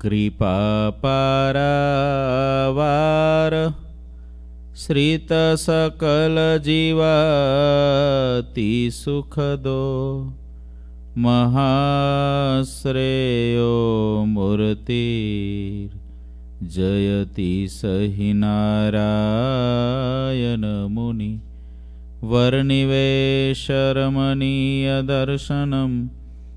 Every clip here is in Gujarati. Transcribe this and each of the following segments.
कृपापरावार श्रितसकलजीवातिसुखदो सुखदो महाश्रेयो मूर्ति जयति स हि नारायनमुनि वर्निवेशरमणीयदर्शनम्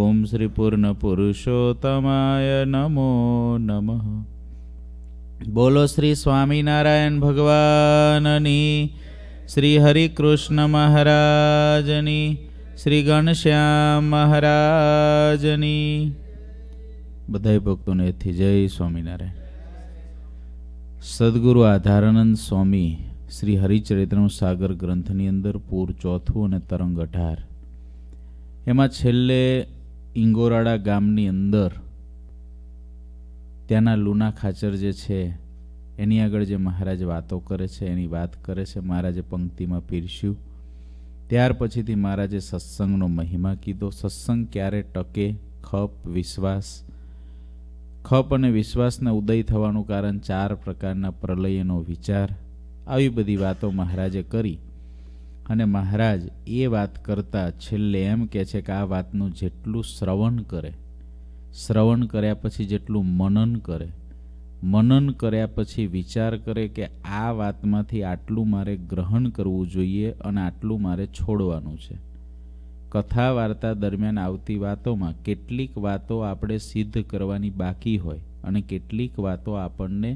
ઓમ શ્રી પૂર્ણ પુરુષોત્તમાય નમો નમઃ બોલો શ્રી સ્વામિનારાયણ ભગવાનની શ્રી હરિકૃષ્ણ મહારાજની શ્રી ગણશ્યામ મહારાજની બધાય ભક્તોને એથી જય સ્વામિનારાયણ સદગુરુ આધારાનંદ સ્વામી શ્રી હરિચરિત્રનો સાગર ગ્રંથની અંદર પૂર ચોથું અને તરંગ અઢાર એમાં છેલ્લે ઇંગોરાડા ગામની અંદર ત્યાંના લુના ખાચર જે છે એની આગળ જે મહારાજ વાતો કરે છે એની વાત કરે છે મહારાજે પંક્તિમાં પીરસ્યું ત્યાર પછીથી મહારાજે સત્સંગનો મહિમા કીધો સત્સંગ ક્યારે ટકે ખપ વિશ્વાસ ખપ અને વિશ્વાસને ઉદય થવાનું કારણ ચાર પ્રકારના પ્રલયનો વિચાર આવી બધી વાતો મહારાજે કરી અને મહારાજ એ વાત કરતાં છેલ્લે એમ કહે છે કે આ વાતનું જેટલું શ્રવણ કરે શ્રવણ કર્યા પછી જેટલું મનન કરે મનન કર્યા પછી વિચાર કરે કે આ વાતમાંથી આટલું મારે ગ્રહણ કરવું જોઈએ અને આટલું મારે છોડવાનું છે કથા વાર્તા દરમિયાન આવતી વાતોમાં કેટલીક વાતો આપણે સિદ્ધ કરવાની બાકી હોય અને કેટલીક વાતો આપણને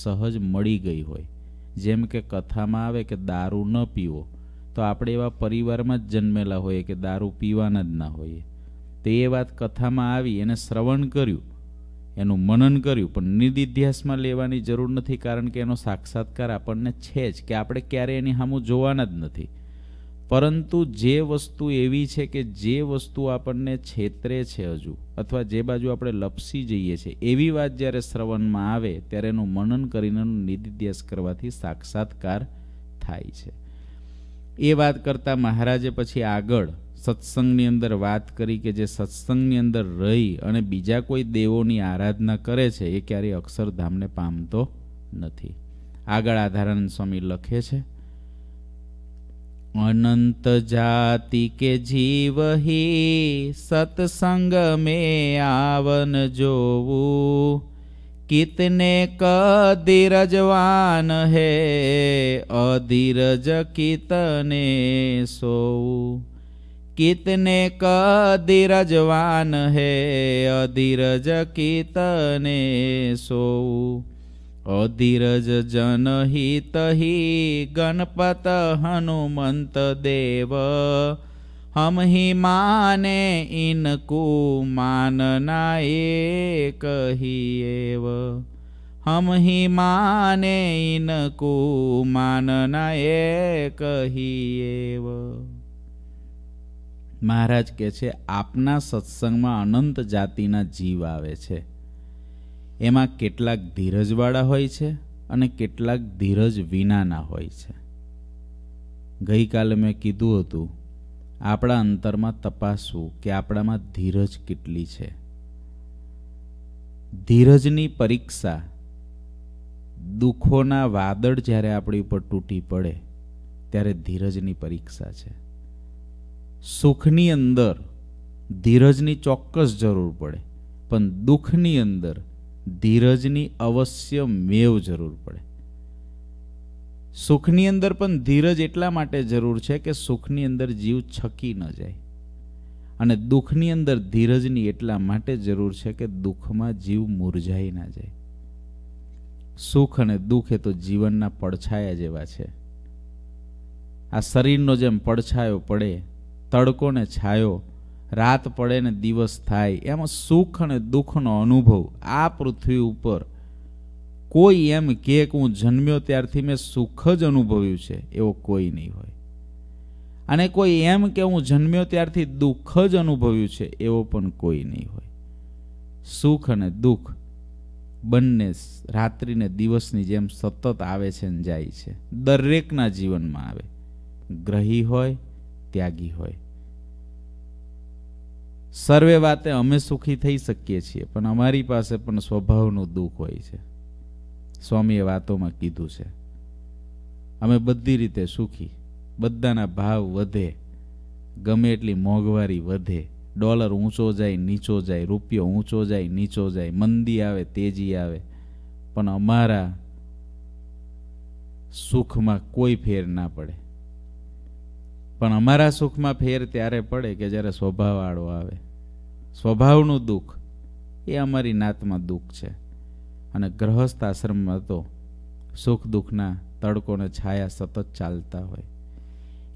સહજ મળી ગઈ હોય જેમ કે કથામાં આવે કે દારૂ ન પીવો તો આપણે એવા પરિવારમાં જ જન્મેલા હોઈએ કે દારૂ પીવાના જ ના હોઈએ તે એ વાત કથામાં આવી એને શ્રવણ કર્યું એનું મનન કર્યું પણ નિધિધ્યાસમાં લેવાની જરૂર નથી કારણ કે એનો સાક્ષાત્કાર આપણને છે જ કે આપણે ક્યારેય એની સામું જોવાના જ નથી પરંતુ જે વસ્તુ એવી છે કે જે વસ્તુ આપણને છેતરે છે હજુ અથવા જે બાજુ આપણે લપસી જઈએ છીએ એવી વાત જ્યારે શ્રવણમાં આવે ત્યારે એનું મનન કરીને નિદિધ્યાસ કરવાથી સાક્ષાત્કાર થાય છે એ વાત કરતાં મહારાજે પછી આગળ સત્સંગની અંદર વાત કરી કે જે સત્સંગની અંદર રહી અને બીજા કોઈ દેવોની આરાધના કરે છે એ ક્યારેય અક્ષરધામને પામતો નથી આગળ આધારાનંદ સ્વામી લખે છે અનંત જાતિ કે જીવહી સત્સંગ મેં આવન જોવું कितने कधीरजवान है अधीरज कितने सो कितने कधीरजवान है अधीरज कितने सो अधीरज जनहित ही गणपत हनुमन्त देव हम ही माने इनको मानना एक ही एव हम ही माने इनको मानना एक ही एव મહારાજ કહે છે આપના સત્સંગમાં અનંત જાતિના જીવ આવે છે એમાં કેટલાક ધીરજવાળા હોય છે અને કેટલાક ધીરજ વિનાના હોય છે ગઈકાલે મેં કીધું હતું આપણા અંતરમાં તપાસવું કે આપણામાં ધીરજ કેટલી છે ધીરજની પરીક્ષા દુઃખોના વાદળ જ્યારે આપણી ઉપર તૂટી પડે ત્યારે ધીરજની પરીક્ષા છે સુખની અંદર ધીરજની ચોક્કસ જરૂર પડે પણ દુઃખની અંદર ધીરજની અવશ્ય મેવ જરૂર પડે સુખની અંદર પણ ધીરજ એટલા માટે જરૂર છે કે સુખની અંદર જીવ છકી ન જાય અને દુઃખની અંદર ધીરજની એટલા માટે જરૂર છે કે દુઃખમાં જીવ મૂરઝાઈ ના જાય સુખ અને દુઃખ એ તો જીવનના પડછાયા જેવા છે આ શરીરનો જેમ પડછાયો પડે તડકો ને છાયો રાત પડે ને દિવસ થાય એમાં સુખ અને દુઃખનો અનુભવ આ પૃથ્વી ઉપર કોઈ એમ કે હું જન્મ્યો ત્યારથી મેં સુખ જ અનુભવ્યું છે એવો કોઈ નહીં હોય અને કોઈ એમ કે હું જન્મ્યો ત્યારથી દુઃખ જ અનુભવ્યું છે એવો પણ કોઈ નહીં હોય સુખ અને દુઃખ બંને રાત્રિને દિવસની જેમ સતત આવે છે ને જાય છે દરેકના જીવનમાં આવે ગ્રહી હોય ત્યાગી હોય સર્વે વાતે અમે સુખી થઈ શકીએ છીએ પણ અમારી પાસે પણ સ્વભાવનું દુઃખ હોય છે સ્વામીએ વાતોમાં કીધું છે અમે બધી રીતે સુખી બધાના ભાવ વધે ગમે એટલી મોંઘવારી વધે ડોલર ઊંચો જાય નીચો જાય રૂપિયો ઊંચો જાય નીચો જાય મંદી આવે તેજી આવે પણ અમારા સુખમાં કોઈ ફેર ના પડે પણ અમારા સુખમાં ફેર ત્યારે પડે કે જ્યારે સ્વભાવવાળો આવે સ્વભાવનું દુઃખ એ અમારી નાતમાં દુઃખ છે અને ગ્રહસ્થ આશ્રમમાં તો સુખ દુઃખના તડકોને છાયા સતત ચાલતા હોય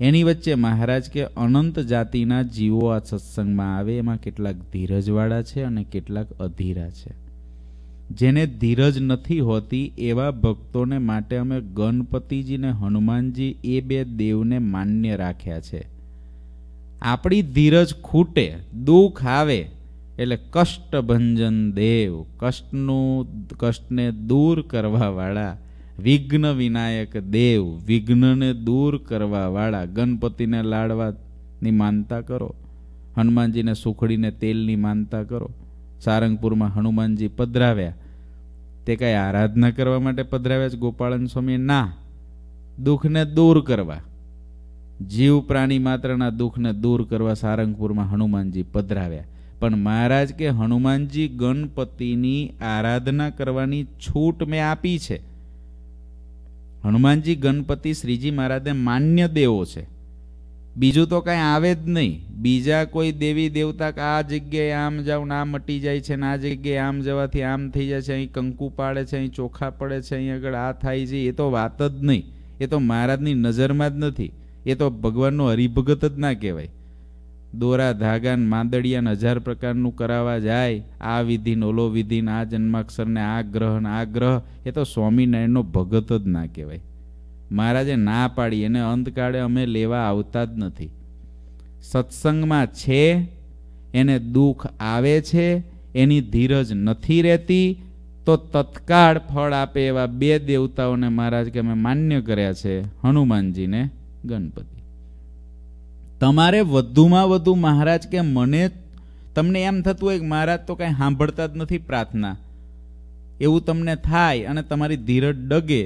એની વચ્ચે મહારાજ કે અનંત જાતિના જીવો આ સત્સંગમાં આવે એમાં કેટલાક ધીરજવાળા છે અને કેટલાક અધીરા છે જેને ધીરજ નથી હોતી એવા ભક્તોને માટે અમે ગણપતિજીને હનુમાનજી એ બે દેવને માન્ય રાખ્યા છે આપણી ધીરજ ખૂટે દુઃખ આવે એટલે કષ્ટભંજન દેવ કષ્ટનું કષ્ટને દૂર કરવાવાળા વિઘ્ન વિનાયક દેવ વિઘ્નને દૂર કરવાવાળા ગણપતિને લાડવાની માનતા કરો હનુમાનજીને સુખડીને તેલની માનતા કરો સારંગપુરમાં હનુમાનજી પધરાવ્યા તે કાંઈ આરાધના કરવા માટે પધરાવ્યા છે ગોપાળન સ્વામીએ ના દુઃખને દૂર કરવા જીવ પ્રાણી માત્રના દુઃખને દૂર કરવા સારંગપુરમાં હનુમાનજી પધરાવ્યા પણ મહારાજ કે હનુમાનજી ગણપતિની આરાધના કરવાની છૂટ મેં આપી છે હનુમાનજી ગણપતિ શ્રીજી મહારાજે માન્ય દેવો છે બીજું તો કાંઈ આવે જ નહીં બીજા કોઈ દેવી દેવતા કે આ જગ્યાએ આમ જાઓ ને આ મટી જાય છે ને આ જગ્યાએ આમ જવાથી આમ થઈ જાય છે અહીં કંકુ પાડે છે અહીં ચોખા પડે છે અહીં આગળ આ થાય છે એ તો વાત જ નહીં એ તો મહારાજની નજરમાં જ નથી એ તો ભગવાનનો હરિભગત જ ના કહેવાય દોરા ધાગાન માંદડિયાન હજાર પ્રકારનું કરાવવા જાય આ વિધિન ઓલો વિધિન આ જન્માક્ષરને આ ગ્રહ આ ગ્રહ એ તો સ્વામિનારાયણનો ભગત જ ના કહેવાય મહારાજે ના પાડી એને અંતકાળે અમે લેવા આવતા જ નથી સત્સંગમાં છે એને દુઃખ આવે છે એની ધીરજ નથી રહેતી તો તત્કાળ ફળ આપે એવા બે દેવતાઓને મહારાજ કે અમે માન્ય કર્યા છે હનુમાનજીને ગણપતિ તમારે વધુમાં વધુ મહારાજ કે મને તમને એમ થતું હોય કે મહારાજ તો કંઈ સાંભળતા જ નથી પ્રાર્થના એવું તમને થાય અને તમારી ધીરજ ડગે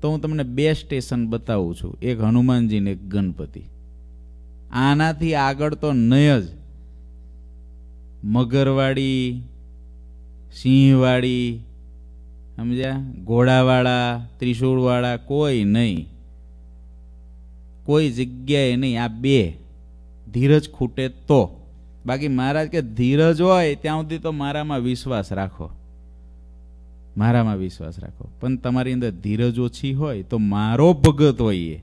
તો હું તમને બે સ્ટેશન બતાવું છું એક હનુમાનજી ને એક ગણપતિ આનાથી આગળ તો નહીં જ મગરવાડી સિંહવાળી સમજ્યા ઘોડાવાળા ત્રિશૂળવાળા કોઈ નહીં કોઈ જગ્યાએ નહીં આ બે ધીરજ ખૂટે તો બાકી મહારાજ કે ધીરજ હોય ત્યાં સુધી તો મારામાં વિશ્વાસ રાખો મારામાં વિશ્વાસ રાખો પણ તમારી અંદર ધીરજ ઓછી હોય તો મારો ભગત હોય એ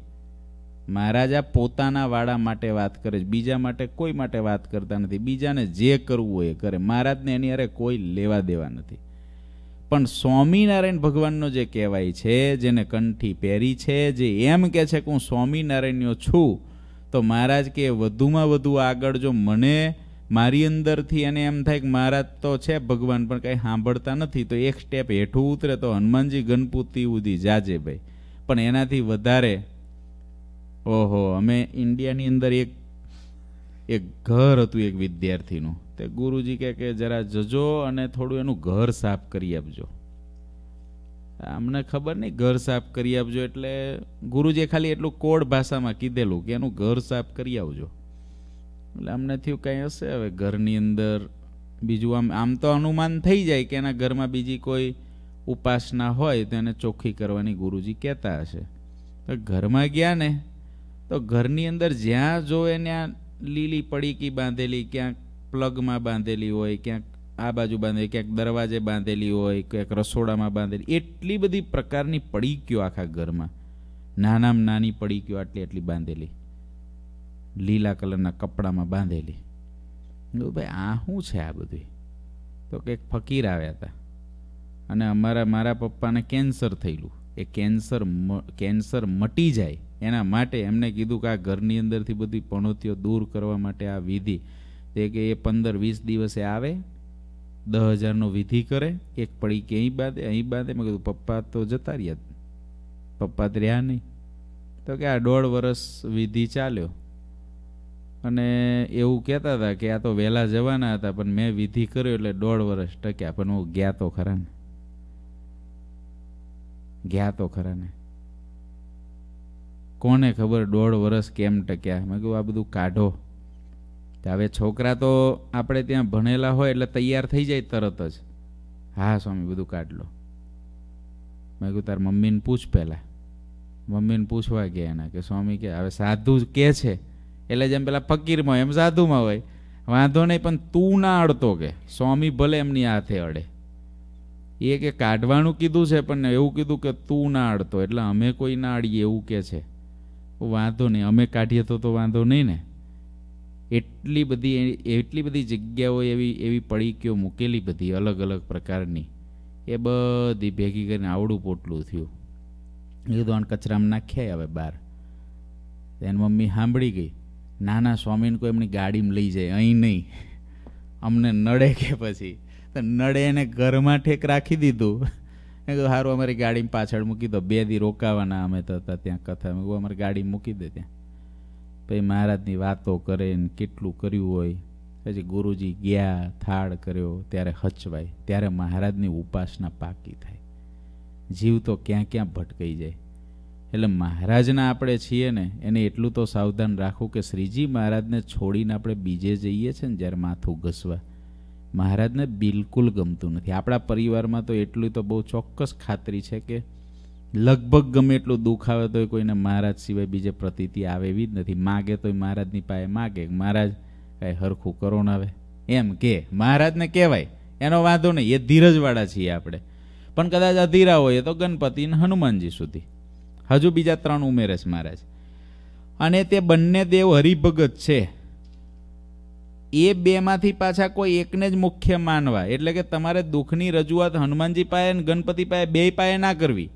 મહારાજા પોતાના વાળા માટે વાત કરે છે બીજા માટે કોઈ માટે વાત કરતા નથી બીજાને જે કરવું હોય એ કરે મહારાજને એની અરે કોઈ લેવા દેવા નથી પણ સ્વામિનારાયણ ભગવાનનો જે કહેવાય છે જેને કંઠી પહેરી છે જે એમ કહે છે કે હું સ્વામિનારાયણનો છું તો મહારાજ કે વધુમાં વધુ આગળ જો મને મારી અંદરથી એને એમ થાય કે મહારાજ તો છે ભગવાન પણ કંઈ સાંભળતા નથી તો એક સ્ટેપ હેઠું ઉતરે તો હનુમાનજી ગણપતિ ઉદી જાજે ભાઈ પણ એનાથી વધારે ઓહો અમે ઇન્ડિયાની અંદર એક એક ઘર હતું એક વિદ્યાર્થીનું તે ગુરુજી કહે કે જરા જજો અને થોડું એનું ઘર સાફ કરી આપજો અમને ખબર નહીં ઘર સાફ કરી આપજો એટલે ગુરુજીએ ખાલી એટલું કોડ ભાષામાં કીધેલું કે એનું ઘર સાફ કરી આવજો એટલે અમને થયું કાંઈ હશે હવે ઘરની અંદર બીજું આમ આમ તો અનુમાન થઈ જાય કે એના ઘરમાં બીજી કોઈ ઉપાસના હોય તો એને ચોખ્ખી કરવાની ગુરુજી કહેતા હશે તો ઘરમાં ગયા ને તો ઘરની અંદર જ્યાં જો એને લીલી પડીકી બાંધેલી ક્યાંક પ્લગમાં બાંધેલી હોય ક્યાંક આ બાજુ બાંધે ક્યાંક દરવાજે બાંધેલી હોય ક્યાંક રસોડામાં બાંધેલી એટલી બધી પ્રકારની પડી પડીકીઓ આખા ઘરમાં નાનામાં નાની પડી પડીકીઓ આટલી આટલી બાંધેલી લીલા કલરના કપડામાં બાંધેલી ભાઈ આ શું છે આ બધું તો કંઈક ફકીર આવ્યા હતા અને અમારા મારા પપ્પાને કેન્સર થયેલું એ કેન્સર કેન્સર મટી જાય એના માટે એમને કીધું કે આ ઘરની અંદરથી બધી પણોતીઓ દૂર કરવા માટે આ વિધિ તે કે એ પંદર વીસ દિવસે આવે દસ હજારનો વિધિ કરે એક પડી કે અહીં બાદ અહીં બાદ મેં કીધું પપ્પા તો જતા રહ્યા પપ્પા તો રહ્યા નહીં તો કે આ દોઢ વર્ષ વિધિ ચાલ્યો અને એવું કહેતા હતા કે આ તો વહેલા જવાના હતા પણ મેં વિધિ કર્યો એટલે દોઢ વર્ષ ટક્યા પણ હું ગયા તો ખરા ને ગયા તો ખરા ને કોને ખબર દોઢ વર્ષ કેમ ટક્યા મેં કહ્યું આ બધું કાઢો તો હવે છોકરા તો આપણે ત્યાં ભણેલા હોય એટલે તૈયાર થઈ જાય તરત જ હા સ્વામી બધું કાઢ લો મેં કહ્યું તાર મમ્મીને પૂછ પહેલાં મમ્મીને પૂછવા ગયા એના કે સ્વામી કે હવે સાધુ કે છે એટલે જેમ પેલા ફકીરમાં હોય એમ સાધુમાં હોય વાંધો નહીં પણ તું ના અડતો કે સ્વામી ભલે એમની હાથે અડે એ કે કાઢવાનું કીધું છે પણ એવું કીધું કે તું ના અડતો એટલે અમે કોઈ ના અડીએ એવું કે છે વાંધો નહીં અમે કાઢીએ તો તો વાંધો નહીં ને એટલી બધી એટલી બધી જગ્યાઓ એવી એવી પડીકીઓ મૂકેલી બધી અલગ અલગ પ્રકારની એ બધી ભેગી કરીને આવડું પોટલું થયું એ દોણ કચરામાં નાખ્યા હવે બહાર એની મમ્મી સાંભળી ગઈ નાના સ્વામીને કોઈ એમની ગાડીમાં લઈ જાય અહીં નહીં અમને નડે કે પછી તો નડે એને ઘરમાં ઠેક રાખી દીધું એ કીધું સારું અમારી ગાડીમાં પાછળ મૂકી દો બે દી રોકાવાના અમે તો ત્યાં કથા મેં અમારી ગાડી મૂકી દે ત્યાં પછી મહારાજની વાતો કરે ને કેટલું કર્યું હોય પછી ગુરુજી ગયા થાળ કર્યો ત્યારે હચવાય ત્યારે મહારાજની ઉપાસના પાકી થાય જીવ તો ક્યાં ક્યાં ભટકાઈ જાય એટલે મહારાજના આપણે છીએ ને એને એટલું તો સાવધાન રાખવું કે શ્રીજી મહારાજને છોડીને આપણે બીજે જઈએ છીએ ને જ્યારે માથું ઘસવા મહારાજને બિલકુલ ગમતું નથી આપણા પરિવારમાં તો એટલું તો બહુ ચોક્કસ ખાતરી છે કે લગભગ ગમે એટલું દુઃખ આવે તો કોઈને મહારાજ સિવાય બીજે પ્રતીતિ આવે એવી જ નથી માગે તો મહારાજની પાસે માગે મહારાજ કાંઈ હરખું કરો ને આવે એમ કે મહારાજને કહેવાય એનો વાંધો નહીં એ ધીરજવાળા છીએ આપણે પણ કદાચ અધીરા હોઈએ તો ગણપતિ અને હનુમાનજી સુધી હજુ બીજા ત્રણ ઉમેરે છે મહારાજ અને તે બંને દેવ હરિભગત છે એ બેમાંથી પાછા કોઈ એકને જ મુખ્ય માનવા એટલે કે તમારે દુઃખની રજૂઆત હનુમાનજી પાસે ગણપતિ પાસે બે પાસે ના કરવી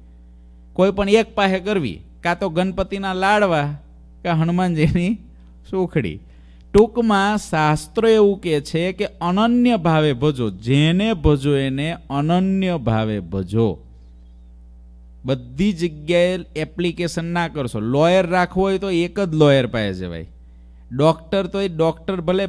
કોઈ પણ એક પાસે કરવી કાં તો ગણપતિના લાડવા કે હનુમાનજીની સુખડી ટૂંકમાં શાસ્ત્રો એવું કહે છે કે અનન્ય ભાવે ભજો જેને ભજો એને અનન્ય ભાવે ભજો બધી જગ્યાએ એપ્લિકેશન ના કરશો લોયર રાખવો હોય તો એક જ લોયર પાસે જવાય ડૉક્ટર તો એ ડૉક્ટર ભલે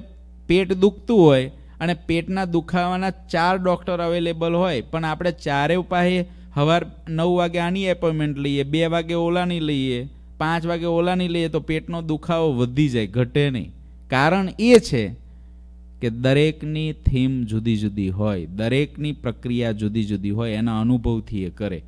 પેટ દુખતું હોય અને પેટના દુખાવાના ચાર ડૉક્ટર અવેલેબલ હોય પણ આપણે ચારે પાસે સવાર નવ વાગે આની એપોઇન્ટમેન્ટ લઈએ બે વાગે ઓલાની લઈએ પાંચ વાગે ઓલાની લઈએ તો પેટનો દુખાવો વધી જાય ઘટે નહીં કારણ એ છે કે દરેકની થીમ જુદી જુદી હોય દરેકની પ્રક્રિયા જુદી જુદી હોય એના અનુભવથી એ કરે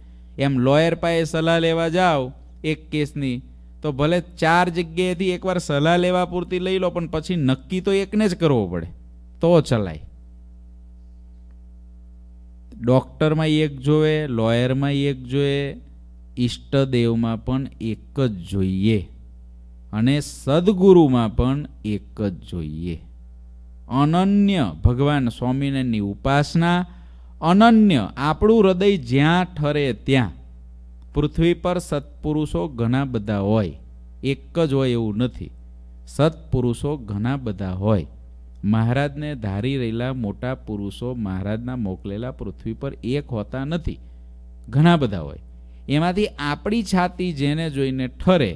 એમ લોયર પાસે સલાહ લેવા જાઓ એક કેસની તો ભલે ચાર જગ્યાએથી એકવાર સલાહ લેવા પૂરતી લઈ લો પણ પછી નક્કી તો એકને જ કરવો પડે તો ચલાય ડૉક્ટરમાં એક જોઈએ લોયરમાં એક જોઈએ ઈષ્ટદેવમાં પણ એક જ જોઈએ અને સદગુરુમાં પણ એક જ જોઈએ અનન્ય ભગવાન સ્વામિનારાયણની ઉપાસના અનન્ય આપણું હૃદય જ્યાં ઠરે ત્યાં પૃથ્વી પર સત્પુરુષો ઘણા બધા હોય એક જ હોય એવું નથી સત્પુરુષો ઘણા બધા હોય મહારાજને ધારી રહેલા મોટા પુરુષો મહારાજના મોકલેલા પૃથ્વી પર એક હોતા નથી ઘણા બધા હોય એમાંથી આપણી છાતી જેને જોઈને ઠરે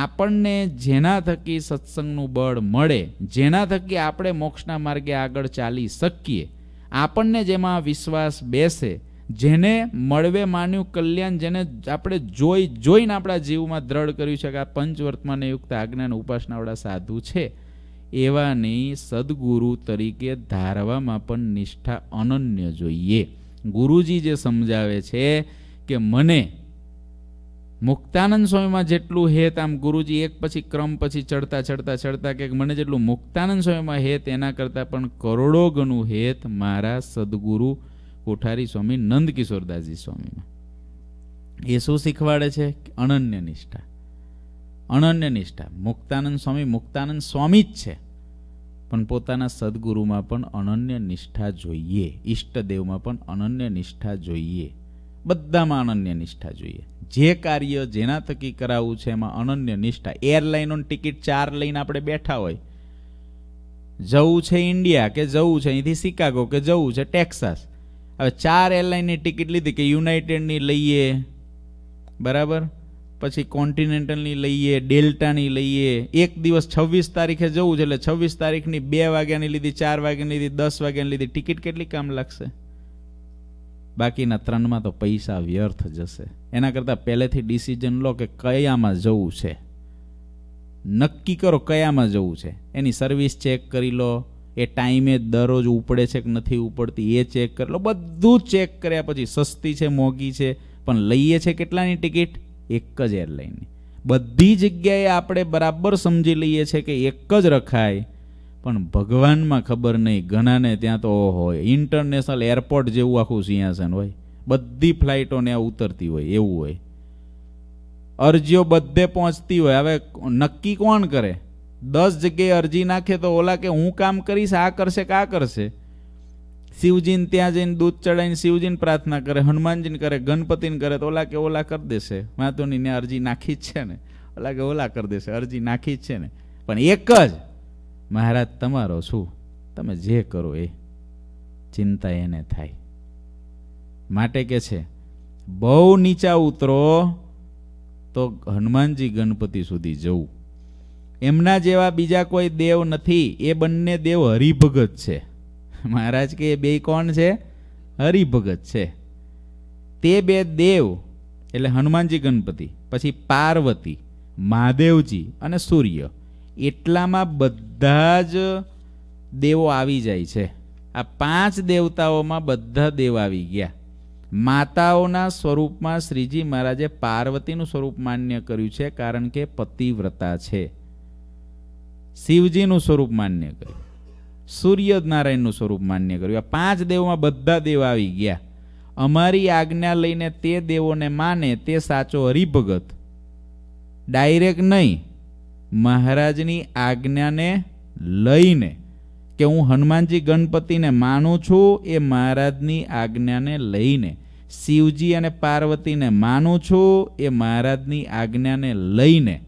આપણને જેના થકી સત્સંગનું બળ મળે જેના થકી આપણે મોક્ષના માર્ગે આગળ ચાલી શકીએ આપણને જેમાં વિશ્વાસ બેસે જેને મળવે માન્યું કલ્યાણ જેને આપણે જોઈ જોઈને આપણા જીવમાં દ્રઢ કર્યું છે કે આ પંચવર્તમાન યુક્ત આજ્ઞાન ઉપાસનાવાળા સાધુ છે એવાને સદગુરુ તરીકે ધારવામાં પણ નિષ્ઠા અનન્ય જોઈએ ગુરુજી જે સમજાવે છે કે મને મુક્તાનંદ સ્વામીમાં જેટલું હેત આમ ગુરુજી એક પછી ક્રમ પછી ચડતા ચડતા ચડતા કે મને જેટલું મુક્તાનંદ સ્વામીમાં હેત એના કરતાં પણ કરોડો ગણું હેત મારા સદગુરુ કોઠારી સ્વામી નંદકિશોરદાસજી સ્વામીમાં એ શું શીખવાડે છે અનન્ય નિષ્ઠા અનન્ય નિષ્ઠા મુક્તાનંદ સ્વામી મુક્તાનંદ સ્વામી જ છે પણ પોતાના સદગુરુમાં પણ અનન્ય નિષ્ઠા જોઈએ ઈષ્ટદેવમાં પણ અનન્ય નિષ્ઠા જોઈએ બધામાં અનન્ય નિષ્ઠા જોઈએ જે કાર્ય જેના થકી કરાવવું છે એમાં અનન્ય નિષ્ઠા એરલાઇનોની ટિકિટ ચાર લઈને આપણે બેઠા હોય જવું છે ઇન્ડિયા કે જવું છે અહીંથી શિકાગો કે જવું છે ટેક્સાસ હવે ચાર એરલાઇનની ટિકિટ લીધી કે યુનાઇટેડની લઈએ બરાબર પછી કોન્ટિનેન્ટલની લઈએ ડેલ્ટાની લઈએ એક દિવસ છવ્વીસ તારીખે જવું છે એટલે છવ્વીસ તારીખની બે વાગ્યાની લીધી ચાર વાગ્યાની લીધી દસ વાગ્યાની લીધી ટિકિટ કેટલી કામ લાગશે બાકીના ત્રણમાં તો પૈસા વ્યર્થ જશે એના કરતાં પહેલેથી ડિસિઝન લો કે કયામાં જવું છે નક્કી કરો કયામાં જવું છે એની સર્વિસ ચેક કરી લો એ ટાઈમે દરરોજ ઉપડે છે કે નથી ઉપડતી એ ચેક કરી લો બધું ચેક કર્યા પછી સસ્તી છે મોંઘી છે પણ લઈએ છે કેટલાની ટિકિટ એક જ એરલાઇનની બધી જગ્યાએ આપણે બરાબર સમજી લઈએ છીએ કે એક જ રખાય પણ ભગવાનમાં ખબર નહીં ઘણાને ત્યાં તો હોય ઇન્ટરનેશનલ એરપોર્ટ જેવું આખું સિંહાસન હોય બધી ફ્લાઇટોને આ ઉતરતી હોય એવું હોય અરજીઓ બધે પહોંચતી હોય હવે નક્કી કોણ કરે દસ જગ્યાએ અરજી નાખે તો ઓલા કે હું કામ કરીશ આ કરશે કા આ કરશે શિવજીને ત્યાં જઈને દૂધ ચડાવીને શિવજીને પ્રાર્થના કરે હનુમાનજીને કરે ગણપતિને કરે તો ઓલા કે ઓલા કરી દેશે માતુની ને અરજી નાખી જ છે ને ઓલા કે ઓલા કરી દેશે અરજી નાખી જ છે ને પણ એક જ મહારાજ તમારો શું તમે જે કરો એ ચિંતા એને થાય માટે કે છે બહુ નીચા ઉતરો તો હનુમાનજી ગણપતિ સુધી જવું એમના જેવા બીજા કોઈ દેવ નથી એ બંને દેવ હરિભગત છે મહારાજ કે એ બે કોણ છે હરિભગત છે તે બે દેવ એટલે હનુમાનજી ગણપતિ પછી પાર્વતી મહાદેવજી અને સૂર્ય એટલામાં બધા જ દેવો આવી જાય છે આ પાંચ દેવતાઓમાં બધા દેવ આવી ગયા માતાઓના સ્વરૂપમાં શ્રીજી મહારાજે પાર્વતીનું સ્વરૂપ માન્ય કર્યું છે કારણ કે પતિવ્રતા છે શિવજીનું સ્વરૂપ માન્ય કર્યું સૂર્યનારાયણનું સ્વરૂપ માન્ય કર્યું આ પાંચ દેવમાં બધા દેવ આવી ગયા અમારી આજ્ઞા લઈને તે દેવોને માને તે સાચો હરિભગત ડાયરેક્ટ નહીં મહારાજની આજ્ઞાને લઈને કે હું હનુમાનજી ગણપતિને માનું છું એ મહારાજની આજ્ઞાને લઈને શિવજી અને પાર્વતીને માનું છું એ મહારાજની આજ્ઞાને લઈને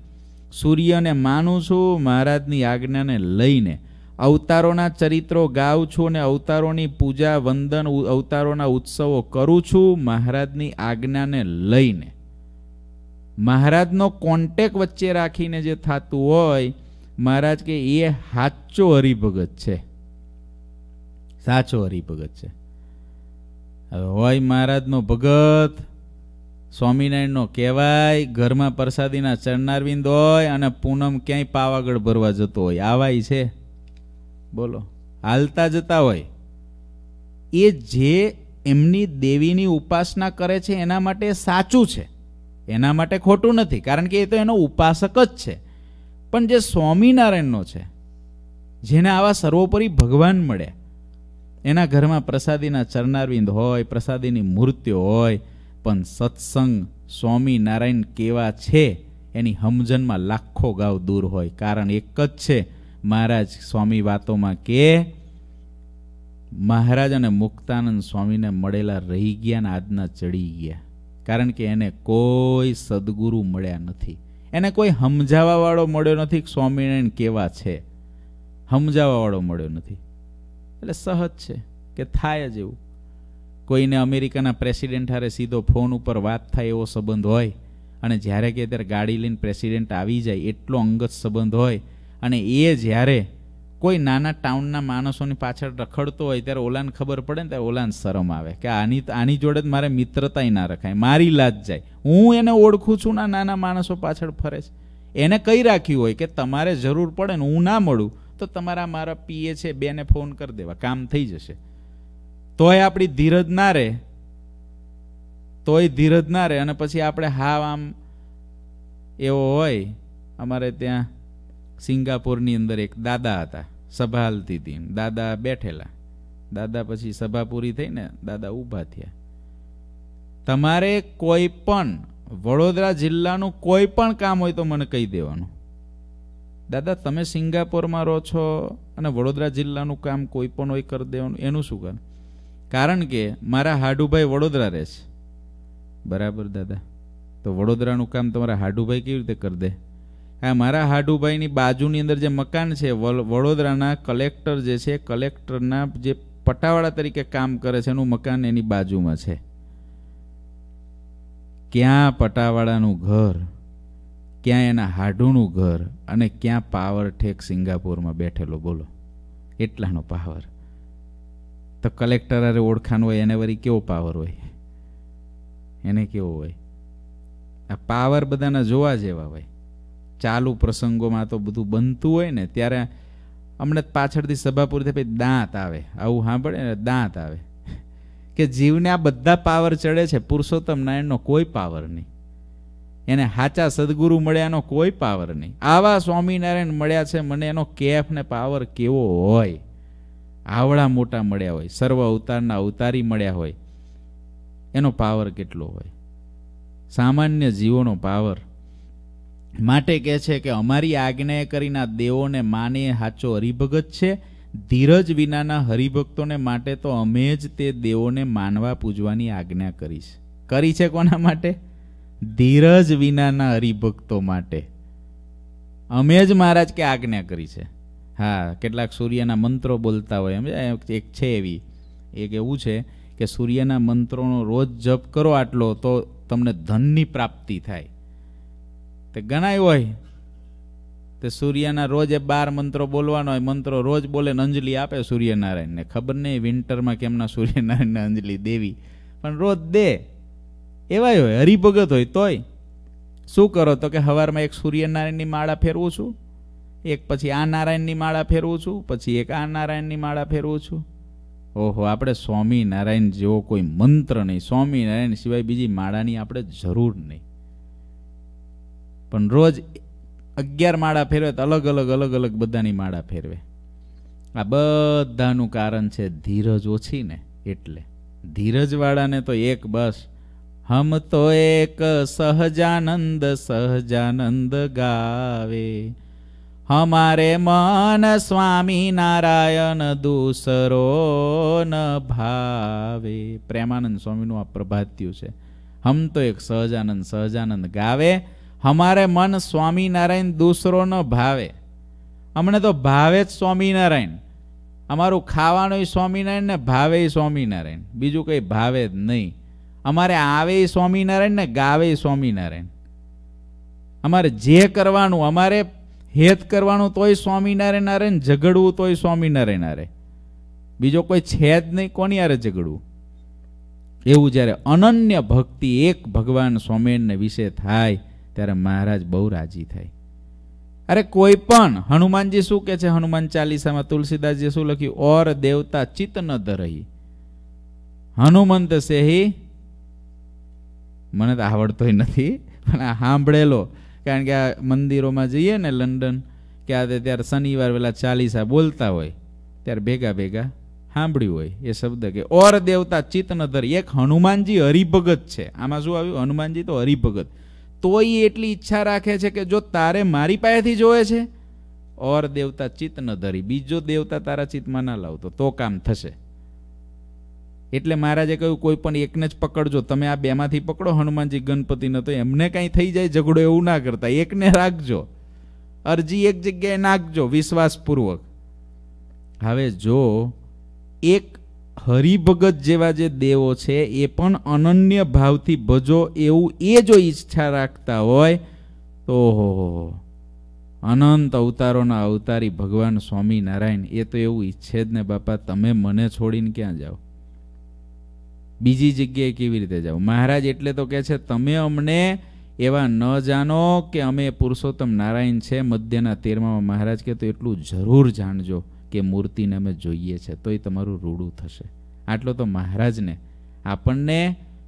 સૂર્યને માનું છું મહારાજની આજ્ઞાને લઈને અવતારોના ચરિત્રો ગાઉં છું અને અવતારોની પૂજા વંદન અવતારોના ઉત્સવો કરું છું મહારાજની આજ્ઞાને લઈને મહારાજનો કોન્ટેક વચ્ચે રાખીને જે થતું હોય મહારાજ કે એ સાચો હરિભગત છે સાચો હરિભગત છે હવે હોય મહારાજનો ભગત સ્વામિનારાયણનો કહેવાય ઘરમાં પ્રસાદીના ચરનારવિંદ હોય અને પૂનમ ક્યાંય પાવાગઢ ભરવા જતો હોય આવાય છે બોલો હાલતા જતા હોય એ જે એમની દેવીની ઉપાસના કરે છે એના માટે સાચું છે એના માટે ખોટું નથી કારણ કે એ તો એનો ઉપાસક જ છે પણ જે સ્વામિનારાયણનો છે જેને આવા સર્વોપરી ભગવાન મળે એના ઘરમાં પ્રસાદીના ચરનારવિંદ હોય પ્રસાદીની મૂર્તિઓ હોય પણ સત્સંગ સ્વામિનારાયણ કેવા છે એની હમજનમાં લાખો ગાવ દૂર હોય કારણ એક જ છે મહારાજ સ્વામી વાતોમાં કે મહારાજ અને મુક્તાનંદ સ્વામીને મળેલા રહી ગયા ને આજના ચડી ગયા કારણ કે એને કોઈ સદગુરુ મળ્યા નથી એને કોઈ સમજાવવાવાળો મળ્યો નથી સ્વામિનારાયણ કેવા છે સમજાવાવાળો મળ્યો નથી એટલે સહજ છે કે થાય જ એવું કોઈને અમેરિકાના પ્રેસિડેન્ટ હારે સીધો ફોન ઉપર વાત થાય એવો સંબંધ હોય અને જ્યારે કે ત્યારે ગાડી લઈને પ્રેસિડેન્ટ આવી જાય એટલો અંગત સંબંધ હોય અને એ જ્યારે કોઈ નાના ટાઉનના માણસોની પાછળ રખડતો હોય ત્યારે ઓલાને ખબર પડે ને ત્યારે ઓલાને શરમ આવે કે આની આની જોડે જ મારે મિત્રતાય ના રખાય મારી લાજ જાય હું એને ઓળખું છું ના નાના માણસો પાછળ ફરે છે એને કહી રાખ્યું હોય કે તમારે જરૂર પડે ને હું ના મળું તો તમારા મારા પીએ છે બેને ફોન કરી દેવા કામ થઈ જશે તોય આપણી ધીરજ ના રહે તોય ધીરજ ના રહે અને પછી આપણે હાવ આમ એવો હોય અમારે ત્યાં સિંગાપોરની અંદર એક દાદા હતા સભા હાલતી હતી દાદા બેઠેલા દાદા પછી સભા પૂરી થઈને દાદા ઊભા થયા તમારે કોઈ પણ વડોદરા જિલ્લાનું કોઈ પણ કામ હોય તો મને કહી દેવાનું દાદા તમે સિંગાપોરમાં રહો છો અને વડોદરા જિલ્લાનું કામ કોઈ પણ હોય કરી દેવાનું એનું શું કર કારણ કે મારા હાડુભાઈ વડોદરા રહે છે બરાબર દાદા તો વડોદરાનું કામ તમારા હાડુભાઈ કેવી રીતે કરી દે આ મારા હાડુભાઈની બાજુની અંદર જે મકાન છે વડોદરાના કલેક્ટર જે છે કલેક્ટરના જે પટાવાળા તરીકે કામ કરે છે એનું મકાન એની બાજુમાં છે ક્યાં પટાવાળાનું ઘર ક્યાં એના હાડુનું ઘર અને ક્યાં પાવર ઠેક સિંગાપુરમાં બેઠેલો બોલો એટલાનો પાવર તો કલેક્ટર અરે ઓળખાણ હોય એને વળી કેવો પાવર હોય એને કેવો હોય આ પાવર બધાના જોવા જેવા હોય ચાલુ પ્રસંગોમાં તો બધું બનતું હોય ને ત્યારે હમણાં પાછળથી સભા પૂરી થાય પછી દાંત આવે આવું સાંભળે ને દાંત આવે કે જીવને આ બધા પાવર ચડે છે પુરુષોત્તમ નારાયણનો કોઈ પાવર નહીં એને હાચા સદગુરુ મળ્યાનો કોઈ પાવર નહીં આવા સ્વામિનારાયણ મળ્યા છે મને એનો કેફ ને પાવર કેવો હોય આવડા મોટા મળ્યા હોય સર્વ અવતારના અવતારી મળ્યા હોય એનો પાવર કેટલો હોય સામાન્ય જીવોનો પાવર માટે કહે છે કે અમારી આજ્ઞા કરીને દેવોને માને સાચો હરિભગત છે ધીરજ વિનાના હરિભક્તોને માટે તો અમે જ તે દેવોને માનવા પૂજવાની આજ્ઞા કરી છે કરી છે કોના માટે ધીરજ વિનાના હરિભક્તો માટે અમે જ મહારાજ કે આજ્ઞા કરી છે હા કેટલાક સૂર્યના મંત્રો બોલતા હોય એમ એક છે એવી એક એવું છે કે સૂર્યના મંત્રોનો રોજ જપ કરો આટલો તો તમને ધનની પ્રાપ્તિ થાય તે ગણાય હોય તે સૂર્યના રોજે બાર મંત્રો બોલવાનો હોય મંત્રો રોજ બોલે અંજલિ આપે સૂર્યનારાયણને ખબર નહીં વિન્ટરમાં કેમના સૂર્યનારાયણને અંજલિ દેવી પણ રોજ દે એવાય હોય હરિભગત હોય તોય શું કરો તો કે સવારમાં એક સૂર્યનારાયણની માળા ફેરવું છું એક પછી આ નારાયણની માળા ફેરવું છું પછી એક આ નારાયણની માળા ફેરવું છું ઓહો આપણે સ્વામિનારાયણ જેવો કોઈ મંત્ર નહીં સ્વામિનારાયણ સિવાય બીજી માળાની આપણે જરૂર નહીં પણ રોજ અગિયાર માળા ફેરવે તો અલગ અલગ અલગ અલગ બધાની માળા ફેરવે આ બધાનું કારણ છે ધીરજ ઓછી ને એટલે ધીરજવાળાને તો એક બસ હમ તો એક સહજાનંદ સહજાનંદ ગાવે હમારે મન સ્વામી નારાયણ દૂસરો ન ભાવે પ્રેમાનંદ સ્વામીનું આ પ્રભાત્યું છે હમ તો એક સહજાનંદ સહજાનંદ ગાવે અમારે મન સ્વામિનારાયણ દૂસરો ન ભાવે અમને તો ભાવે જ સ્વામિનારાયણ અમારું ખાવાનું સ્વામિનારાયણ ને ભાવે સ્વામિનારાયણ બીજું કંઈ ભાવે જ નહીં અમારે આવે સ્વામિનારાયણ ને ગાવે સ્વામિનારાયણ અમારે જે કરવાનું અમારે હેત કરવાનું તોય સ્વામિનારાયણ આરે ઝઘડવું તોય સ્વામિનારાયણ આરે બીજો કોઈ છે જ નહીં કોની આરે ઝઘડવું એવું જ્યારે અનન્ય ભક્તિ એક ભગવાન સ્વામિનારાયણ વિશે થાય ત્યારે મહારાજ બહુ રાજી થાય અરે કોઈ પણ હનુમાનજી શું કે છે હનુમાન ચાલીસામાં તુલસીદાસજી શું લખ્યું ઓર દેવતા ચિત્ત ન ધરહી હનુમંત સેહી મને તો આવડતોય નથી પણ આ સાંભળેલો કારણ કે આ મંદિરોમાં જઈએ ને લંડન કે આ ત્યારે શનિવાર પેલા ચાલીસા બોલતા હોય ત્યારે ભેગા ભેગા સાંભળ્યું હોય એ શબ્દ કે ઓર દેવતા ચિત્ત ન ધર એક હનુમાનજી હરિભગત છે આમાં શું આવ્યું હનુમાનજી તો હરિભગત તોય એટલી ઈચ્છા રાખે છે કે જો તારે મારી પાસેથી જોવે છે ઓર દેવતા ચિત્ત ન ધરી બીજો દેવતા તારા ચિત્તમાં ના લાવતો તો કામ થશે એટલે મહારાજે કહ્યું કોઈ પણ એકને જ પકડજો તમે આ બેમાંથી પકડો હનુમાનજી ગણપતિને તો એમને કાંઈ થઈ જાય ઝઘડો એવું ના કરતા એકને રાખજો અરજી એક જગ્યાએ નાખજો વિશ્વાસપૂર્વક હવે જો એક હરિભગત જેવા જે દેવો છે એ પણ અનન્ય ભાવથી ભજો એવું એ જો ઈચ્છા રાખતા હોય તો હો અનંત અવતારોના અવતારી ભગવાન સ્વામિનારાયણ એ તો એવું ઈચ્છે જ ને બાપા તમે મને છોડીને ક્યાં જાઓ બીજી જગ્યાએ કેવી રીતે જાઓ મહારાજ એટલે તો કહે છે તમે અમને એવા ન જાણો કે અમે પુરુષોત્તમ નારાયણ છે મધ્યના તેરમાં મહારાજ કે તો એટલું જરૂર જાણજો કે મૂર્તિને અમે જોઈએ છે તો એ તમારું રૂડું થશે આટલો તો મહારાજને આપણને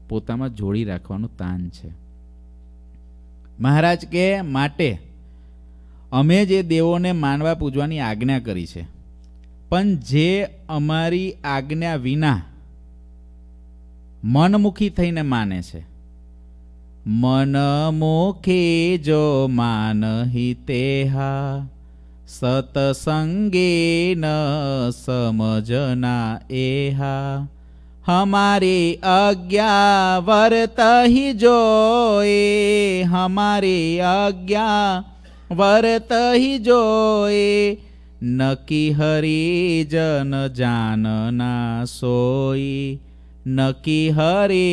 પોતામાં જોડી રાખવાનું તાન છે મહારાજ કે માટે અમે જે દેવોને માનવા પૂજવાની આજ્ઞા કરી છે પણ જે અમારી આજ્ઞા વિના મનમુખી થઈને માને છે મનમુખી જો માનહી તેહા સતસંગેન સમજના એહા हमारे अज्ञावर्त ही जोए हमारे अज्ञावर्त ही जोए न कि हरे जन जानना सोई न कि हरे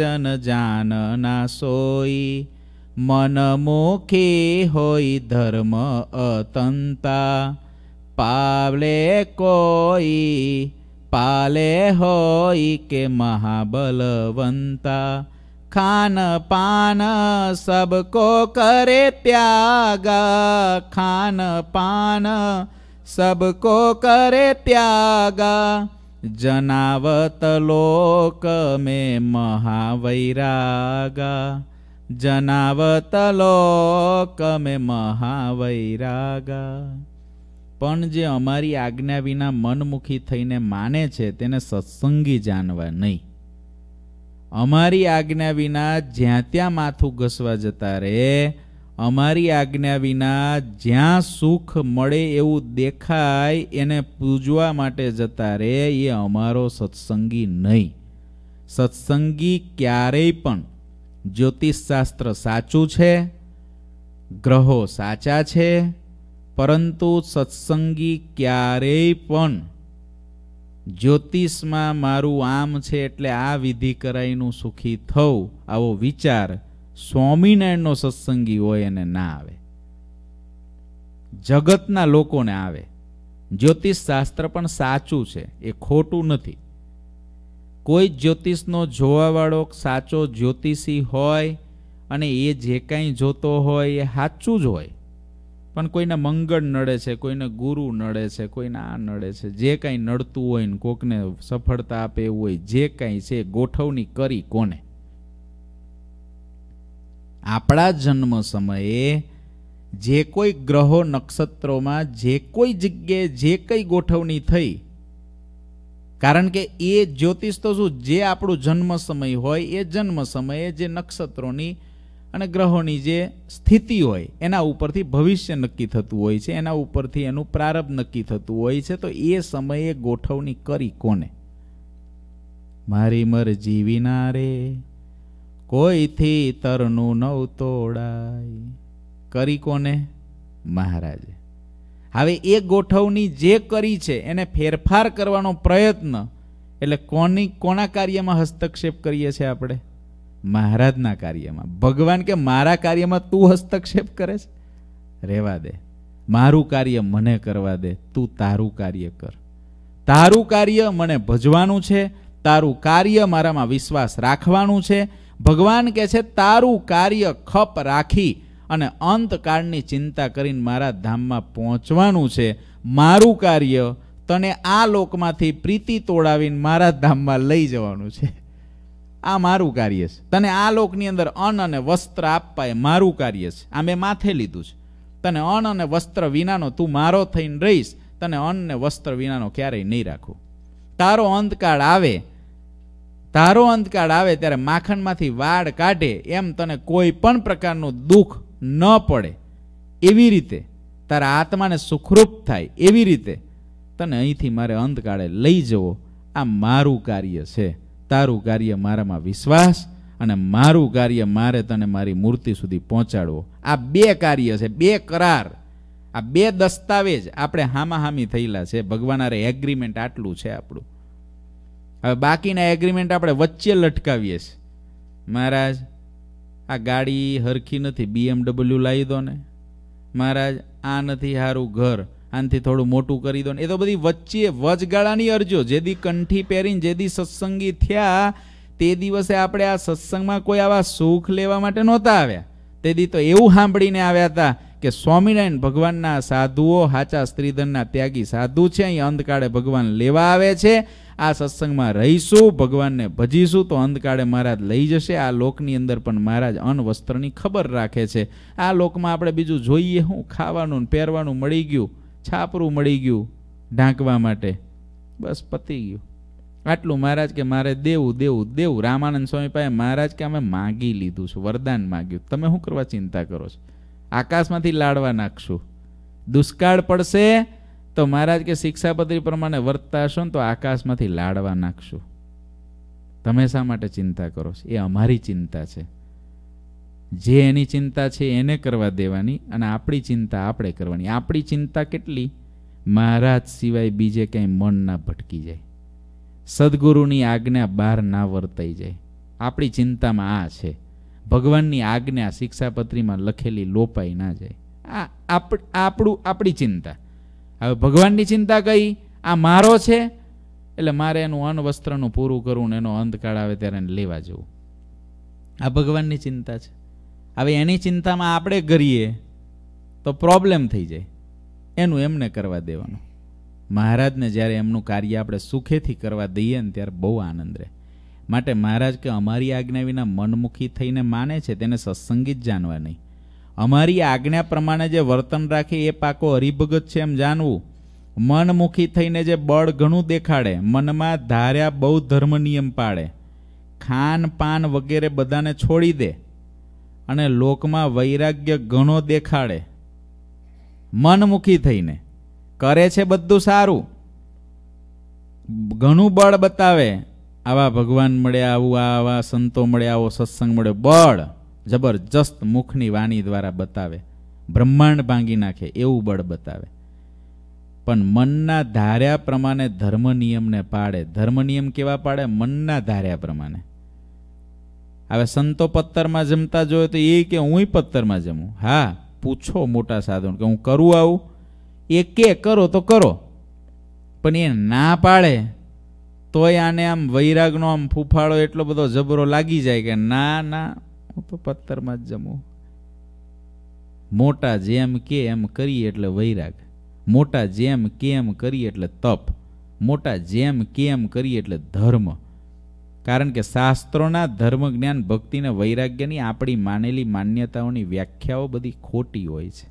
जन जानना सोई મનમુખી હોય ધર્મ અતંતા પાવલે કોઈ પાલે હોય કે મહાબલવંતા ખાન પાન સબકો કરે ત્યાગ ખાન પાન સબકો કરે ત્યાગ જનાવત લોક મે મહાવૈરાગા જનાવત કમે મહાવૈરાગા પણ જે અમારી આજ્ઞા વિના મનમુખી થઈને માને છે તેને સત્સંગી જાણવા નહીં અમારી આજ્ઞા વિના જ્યાં ત્યાં માથું ઘસવા જતા રહે અમારી આજ્ઞા વિના જ્યાં સુખ મળે એવું દેખાય એને પૂજવા માટે જતા રહે એ અમારો સત્સંગી નહીં સત્સંગી ક્યારેય પણ જ્યોતિષશાસ્ત્ર સાચું છે ગ્રહો સાચા છે પરંતુ સત્સંગી ક્યારેય પણ જ્યોતિષમાં મારું આમ છે એટલે આ વિધિ કરાઈનું સુખી થવું આવો વિચાર સ્વામિનારાયણનો સત્સંગી હોય એને ના આવે જગતના લોકોને આવે જ્યોતિષશાસ્ત્ર પણ સાચું છે એ ખોટું નથી કોઈ જ્યોતિષનો જોવાવાળો સાચો જ્યોતિષી હોય અને એ જે કાંઈ જોતો હોય એ સાચું જ હોય પણ કોઈને મંગળ નડે છે કોઈને ગુરુ નડે છે કોઈને આ નડે છે જે કાંઈ નડતું હોય ને કોકને સફળતા આપે એવું હોય જે કાંઈ છે ગોઠવણી કરી કોને આપણા જન્મ સમયે જે કોઈ ગ્રહો નક્ષત્રોમાં જે કોઈ જગ્યાએ જે કંઈ ગોઠવણી થઈ કારણ કે એ જ્યોતિષ તો શું જે આપણું જન્મ સમય હોય એ જન્મ સમયે જે નક્ષત્રોની અને ગ્રહોની જે સ્થિતિ હોય એના ઉપરથી ભવિષ્ય નક્કી થતું હોય છે એના ઉપરથી એનું પ્રારંભ નક્કી થતું હોય છે તો એ સમયે ગોઠવણી કરી કોને મારી મરજી વિના રે કોઈથી તરનું નવ તોડાય કરી કોને મહારાજે હવે એ ગોઠવણી જે કરી છે એને ફેરફાર કરવાનો પ્રયત્ન એટલે કોની કોના કાર્યમાં હસ્તક્ષેપ કરીએ છીએ આપણે મહારાજના કાર્યમાં ભગવાન કે મારા કાર્યમાં તું હસ્તક્ષેપ કરે છે રહેવા દે મારું કાર્ય મને કરવા દે તું તારું કાર્ય કર તારું કાર્ય મને ભજવાનું છે તારું કાર્ય મારામાં વિશ્વાસ રાખવાનું છે ભગવાન કહે છે તારું કાર્ય ખપ રાખી અને અંતકાળની ચિંતા કરીને મારા ધામમાં પહોંચવાનું છે મારું કાર્ય તને આ લોકમાંથી પ્રીતિ તોડાવીને મારા ધામમાં લઈ જવાનું છે આ મારું કાર્ય છે તને આ લોકની અંદર અન્ન અને વસ્ત્ર આપવા એ મારું કાર્ય છે આ મેં માથે લીધું છે તને અન્ન અને વસ્ત્ર વિનાનો તું મારો થઈને રહીશ તને અન્ન અને વસ્ત્ર વિનાનો ક્યારેય નહીં રાખું તારો અંતકાળ આવે તારો અંતકાળ આવે ત્યારે માખણમાંથી વાડ કાઢે એમ તને કોઈ પણ પ્રકારનું દુઃખ ન પડે એવી રીતે તારા આત્માને સુખરૂપ થાય એવી રીતે તને અહીંથી મારે અંતકાળે લઈ જવો આ મારું કાર્ય છે તારું કાર્ય મારામાં વિશ્વાસ અને મારું કાર્ય મારે તને મારી મૂર્તિ સુધી પહોંચાડવો આ બે કાર્ય છે બે કરાર આ બે દસ્તાવેજ આપણે હામાહામી થયેલા છે ભગવાનારે એગ્રીમેન્ટ આટલું છે આપણું હવે બાકીના એગ્રીમેન્ટ આપણે વચ્ચે લટકાવીએ છીએ મહારાજ આ ગાડી હરખી નથી બીએમડબલ્યુ લાવી દો ને મહારાજ આ નથી સારું ઘર આનાથી થોડું મોટું કરી દો ને એ તો બધી વચ્ચે વચગાળાની અરજો જેદી કંઠી પહેરીને જેદી સત્સંગી થયા તે દિવસે આપણે આ સત્સંગમાં કોઈ આવા સુખ લેવા માટે નહોતા આવ્યા તેથી તો એવું સાંભળીને આવ્યા હતા કે સ્વામિનારાયણ ભગવાનના સાધુઓ સાચા સ્ત્રીધનના ત્યાગી સાધુ છે અહીં અંધકાળે ભગવાન લેવા આવે છે આ સત્સંગમાં રહીશું ભગવાનને ભજીશું તો અંધકાળે મહારાજ લઈ જશે આ લોકની અંદર પણ મહારાજ અન્ન વસ્ત્રની ખબર રાખે છે આ લોકમાં આપણે બીજું જોઈએ હું ખાવાનું પહેરવાનું મળી ગયું છાપરું મળી ગયું ઢાંકવા માટે બસ પતી ગયું આટલું મહારાજ કે મારે દેવું દેવું દેવું રામાનંદ સ્વામી પાસે મહારાજ કે અમે માગી લીધું છું વરદાન માગ્યું તમે શું કરવા ચિંતા કરો છો આકાશમાંથી લાડવા નાખશું દુષ્કાળ પડશે તો મહારાજ કે શિક્ષાપત્રી પ્રમાણે વર્તતા હશો ને તો આકાશમાંથી લાડવા નાખશું તમે શા માટે ચિંતા કરો છો એ અમારી ચિંતા છે જે એની ચિંતા છે એને કરવા દેવાની અને આપણી ચિંતા આપણે કરવાની આપણી ચિંતા કેટલી મહારાજ સિવાય બીજે ક્યાંય મન ના ભટકી જાય સદગુરુની આજ્ઞા બહાર ના વર્તાઈ જાય આપણી ચિંતામાં આ છે ભગવાનની આજ્ઞા શિક્ષાપત્રીમાં લખેલી લોપાઈ ના જાય આ આપણું આપણી ચિંતા હવે ભગવાનની ચિંતા કઈ આ મારો છે એટલે મારે એનું અન્ન વસ્ત્રનું પૂરું કરવું ને એનો અંધકાળ આવે ત્યારે એને લેવા જવું આ ભગવાનની ચિંતા છે હવે એની ચિંતામાં આપણે કરીએ તો પ્રોબ્લેમ થઈ જાય એનું એમને કરવા દેવાનું મહારાજને જ્યારે એમનું કાર્ય આપણે સુખેથી કરવા દઈએ ને ત્યારે બહુ આનંદ રહે માટે મહારાજ કે અમારી આજ્ઞા વિના મનમુખી થઈને માને છે તેને સત્સંગી જ જાણવા નહીં અમારી આજ્ઞા પ્રમાણે જે વર્તન રાખે એ પાકો હરિભગત છે એમ જાણવું મનમુખી થઈને જે બળ ઘણું દેખાડે મનમાં ધાર્યા બહુ ધર્મ નિયમ પાડે ખાન પાન વગેરે બધાને છોડી દે અને લોકમાં વૈરાગ્ય ઘણો દેખાડે મનમુખી થઈને કરે છે બધું સારું ઘણું બળ બતાવે આવા ભગવાન મળ્યા આવું આવા સંતો મળ્યા આવો સત્સંગ મળ્યો બળ જબરજસ્ત મુખની વાણી દ્વારા બતાવે બ્રહ્માંડ ભાંગી નાખે એવું બળ બતાવે પણ મનના ધાર્યા પ્રમાણે ધર્મ નિયમને પાડે ધર્મ નિયમ કેવા પાડે મનના ધાર્યા પ્રમાણે હવે સંતો પથ્થરમાં જમતા જોયો તો એ કે હુંય પથ્થરમાં જમું હા પૂછો મોટા સાધન કે હું કરું આવું એ કે કરો તો કરો પણ એ ના પાડે તોય આને આમ વૈરાગનો આમ ફૂફાળો એટલો બધો જબરો લાગી જાય કે ના ના હું તો પથ્થરમાં જ જમું મોટા જેમ કે એમ કરીએ એટલે વૈરાગ મોટા જેમ કે એમ કરીએ એટલે તપ મોટા જેમ કે એમ કરીએ એટલે ધર્મ કારણ કે શાસ્ત્રોના ધર્મ જ્ઞાન ભક્તિને વૈરાગ્યની આપણી માનેલી માન્યતાઓની વ્યાખ્યાઓ બધી ખોટી હોય છે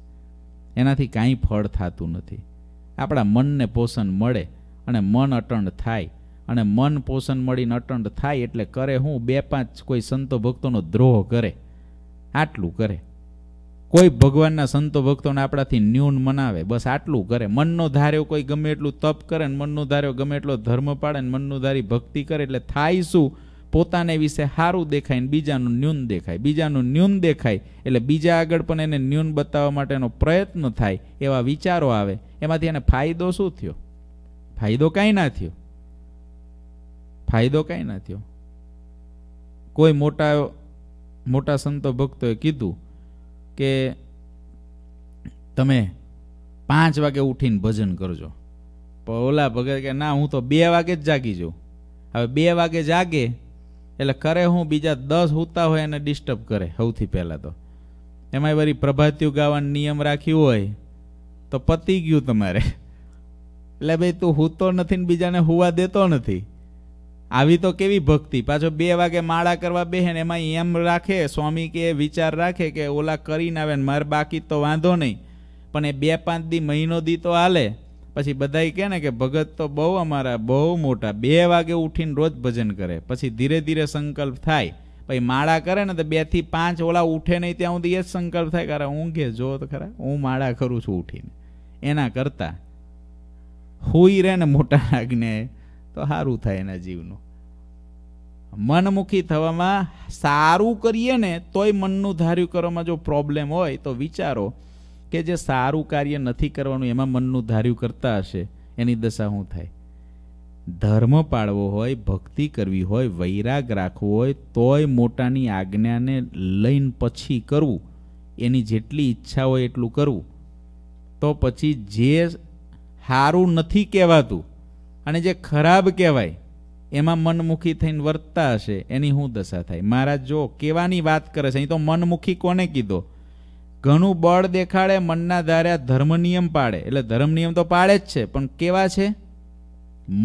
એનાથી કાંઈ ફળ થતું નથી આપણા મનને પોષણ મળે અને મન અટંડ થાય અને મન પોષણ મળીને નટંડ થાય એટલે કરે હું બે પાંચ કોઈ સંતો ભક્તોનો દ્રોહ કરે આટલું કરે કોઈ ભગવાનના સંતો ભક્તોને આપણાથી ન્યૂન મનાવે બસ આટલું કરે મનનો ધાર્યો કોઈ ગમે એટલું તપ કરે ને મનનો ધાર્યો ગમે એટલો ધર્મ પાડે ને મનનું ધારી ભક્તિ કરે એટલે થાય શું પોતાને વિશે સારું દેખાય ને બીજાનું ન્યૂન દેખાય બીજાનું ન્યૂન દેખાય એટલે બીજા આગળ પણ એને ન્યૂન બતાવવા માટેનો પ્રયત્ન થાય એવા વિચારો આવે એમાંથી એને ફાયદો શું થયો ફાયદો કાંઈ ના થયો ફાયદો કાંઈ ના થયો કોઈ મોટા મોટા સંતો ભક્તોએ કીધું કે તમે પાંચ વાગે ઉઠીને ભજન કરજો પણ ઓલા ભગત કે ના હું તો બે વાગે જ જાગી જાઉં હવે બે વાગે જાગે એટલે કરે હું બીજા દસ હુતા હોય એને ડિસ્ટર્બ કરે સૌથી પહેલાં તો એમાંય વળી પ્રભાત્યુ ગાવાનો નિયમ રાખ્યું હોય તો પતી ગયું તમારે એટલે ભાઈ તું હુતો નથી ને બીજાને હુવા દેતો નથી આવી તો કેવી ભક્તિ પાછો બે વાગે માળા કરવા બેહે ને એમાં એમ રાખે સ્વામી કે વિચાર રાખે કે ઓલા કરીને આવે ને મારે બાકી તો વાંધો નહીં પણ એ બે પાંચ દી મહિનો દી તો હાલે પછી બધા કહે ને કે ભગત તો બહુ અમારા બહુ મોટા બે વાગે ઉઠીને રોજ ભજન કરે પછી ધીરે ધીરે સંકલ્પ થાય પછી માળા કરે ને તો બેથી પાંચ ઓલા ઉઠે નહીં ત્યાં સુધી એ જ સંકલ્પ થાય કારણ ઊંઘે જો તો ખરા હું માળા કરું છું ઉઠીને એના કરતાં હુઈ રહે ને મોટા નાગને તો સારું થાય એના જીવનું મનમુખી થવામાં સારું કરીએ ને તોય મનનું ધાર્યું કરવામાં જો પ્રોબ્લેમ હોય તો વિચારો કે જે સારું કાર્ય નથી કરવાનું એમાં મનનું ધાર્યું કરતા હશે એની દશા શું થાય ધર્મ પાળવો હોય ભક્તિ કરવી હોય વૈરાગ રાખવો હોય તોય મોટાની આજ્ઞાને લઈને પછી કરવું એની જેટલી ઈચ્છા હોય એટલું કરવું તો પછી જે સારું નથી કહેવાતું અને જે ખરાબ કહેવાય એમાં મનમુખી થઈને વર્તતા હશે એની શું દશા થાય મારા જો કેવાની વાત કરે છે અહીં તો મનમુખી કોને કીધો ઘણું બળ દેખાડે મનના ધાર્યા ધર્મ નિયમ પાડે એટલે ધર્મ નિયમ તો પાડે જ છે પણ કેવા છે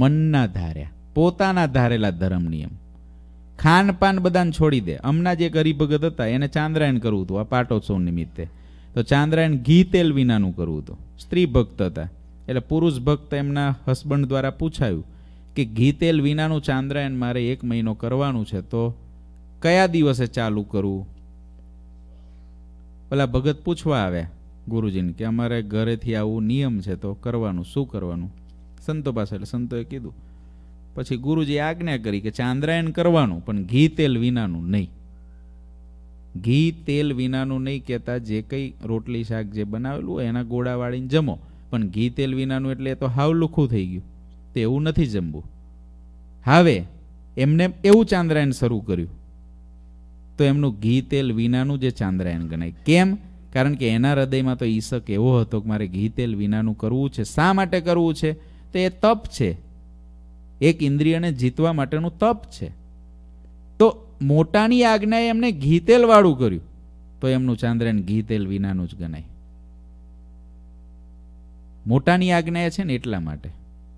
મનના ધાર્યા પોતાના ધારેલા ધર્મ નિયમ ખાનપાન બધાને છોડી દે હમણાં જે ગરીબ ભગત હતા એને ચાંદ્રાયણ કરવું હતું આ પાટોત્સવ નિમિત્તે તો ચાંદ્રાયણ ઘી તેલ વિનાનું કરવું હતું સ્ત્રી ભક્ત હતા એટલે પુરુષ ભક્ત એમના હસબન્ડ દ્વારા પૂછાયું કે ઘી તેલ વિનાનું ચાંદ્રાયણ મારે એક મહિનો કરવાનું છે તો કયા દિવસે ચાલુ કરવું પેલા ભગત પૂછવા આવ્યા ગુરુજીને કે અમારે ઘરેથી આવું નિયમ છે તો કરવાનું શું કરવાનું સંતો પાસે એટલે સંતોએ કીધું પછી ગુરુજી આજ્ઞા કરી કે ચાંદ્રાયન કરવાનું પણ ઘી તેલ વિનાનું નહીં ઘી તેલ વિનાનું નહીં કહેતા જે કંઈ રોટલી શાક જે બનાવેલું હોય એના ગોળા વાળીને જમો પણ ઘી તેલ વિનાનું એટલે એ તો હાવ લુખું થઈ ગયું તેવું નથી જમવું હવે એમને એવું ચાંદ્રાયણ શરૂ કર્યું તો એમનું ઘી તેલ વિનાનું જે ચાંદ્રાયણ ગણાય કેમ કારણ કે એના હૃદયમાં તો ઈશક એવો હતો કે મારે ઘી તેલ વિનાનું કરવું છે શા માટે કરવું છે તો એ તપ છે એક ઇન્દ્રિયને જીતવા માટેનું તપ છે તો મોટાની આજ્ઞાએ એમને ઘી તેલવાળું કર્યું તો એમનું ચાંદ્રાયણ ઘી તેલ વિનાનું જ ગણાય મોટાની આજ્ઞાએ છે ને એટલા માટે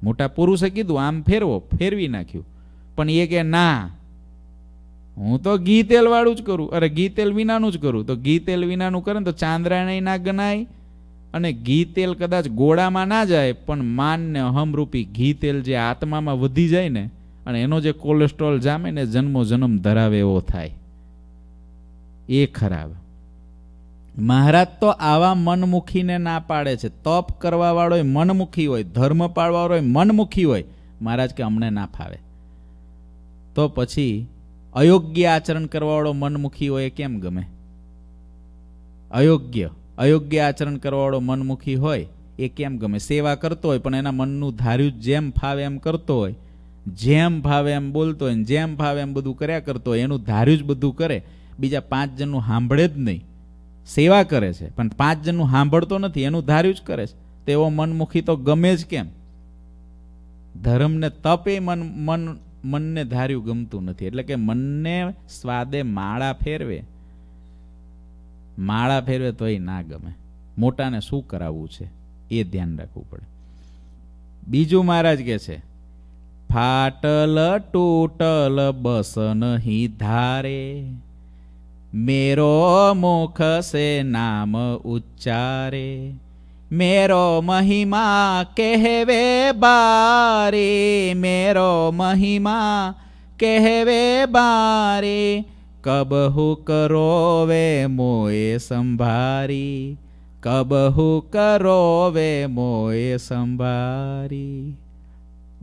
મોટા પુરુષે કીધું આમ ફેરવો ફેરવી નાખ્યું પણ એ કે ના હું તો ઘી તેલવાળું જ કરું અરે ઘી તેલ વિનાનું જ કરું તો ઘી તેલ વિનાનું કરે ને તો ચાંદ્રાયણ ના ગણાય અને ઘી તેલ કદાચ ગોળામાં ના જાય પણ માનને અહમરૂપી ઘી તેલ જે આત્મામાં વધી જાય ને અને એનો જે કોલેસ્ટ્રોલ જામે ને જન્મો જન્મ ધરાવે એવો થાય એ ખરાબ મહારાજ તો આવા મનમુખીને ના પાડે છે તપ કરવાવાળો મનમુખી હોય ધર્મ પાળવાવાળો હોય મનમુખી હોય મહારાજ કે અમને ના ફાવે તો પછી અયોગ્ય આચરણ કરવાવાળો મનમુખી હોય કેમ ગમે અયોગ્ય અયોગ્ય આચરણ કરવાવાળો મનમુખી હોય એ કેમ ગમે સેવા કરતો હોય પણ એના મનનું ધાર્યું જેમ ફાવે એમ કરતો હોય જેમ ફાવે એમ બોલતો હોય જેમ ફાવે એમ બધું કર્યા કરતો હોય એનું ધાર્યું જ બધું કરે બીજા પાંચ જણનું સાંભળે જ નહીં સેવા કરે છે પણ પાંચ જણનું સાંભળતો નથી એનું ધાર્યું જ કરે છે તેવો મનમુખી તો ગમે જ કેમ ધર્મને તપે મન મન મનને ધાર્યું ગમતું નથી એટલે કે મનને સ્વાદે માળા ફેરવે માળા ફેરવે તોય ના ગમે મોટાને શું કરાવવું છે એ ધ્યાન રાખવું પડે બીજું મહારાજ કે છે ફાટલ ટોટલ બસ નહીં ધારે मेरो मुख से नाम उच्चारे मेरो महिमा कहवे बारे मेरो महिमा कहवे बारे कबहु करो वे मोए संभारी કબહુ કરો વે મોએ સંભારી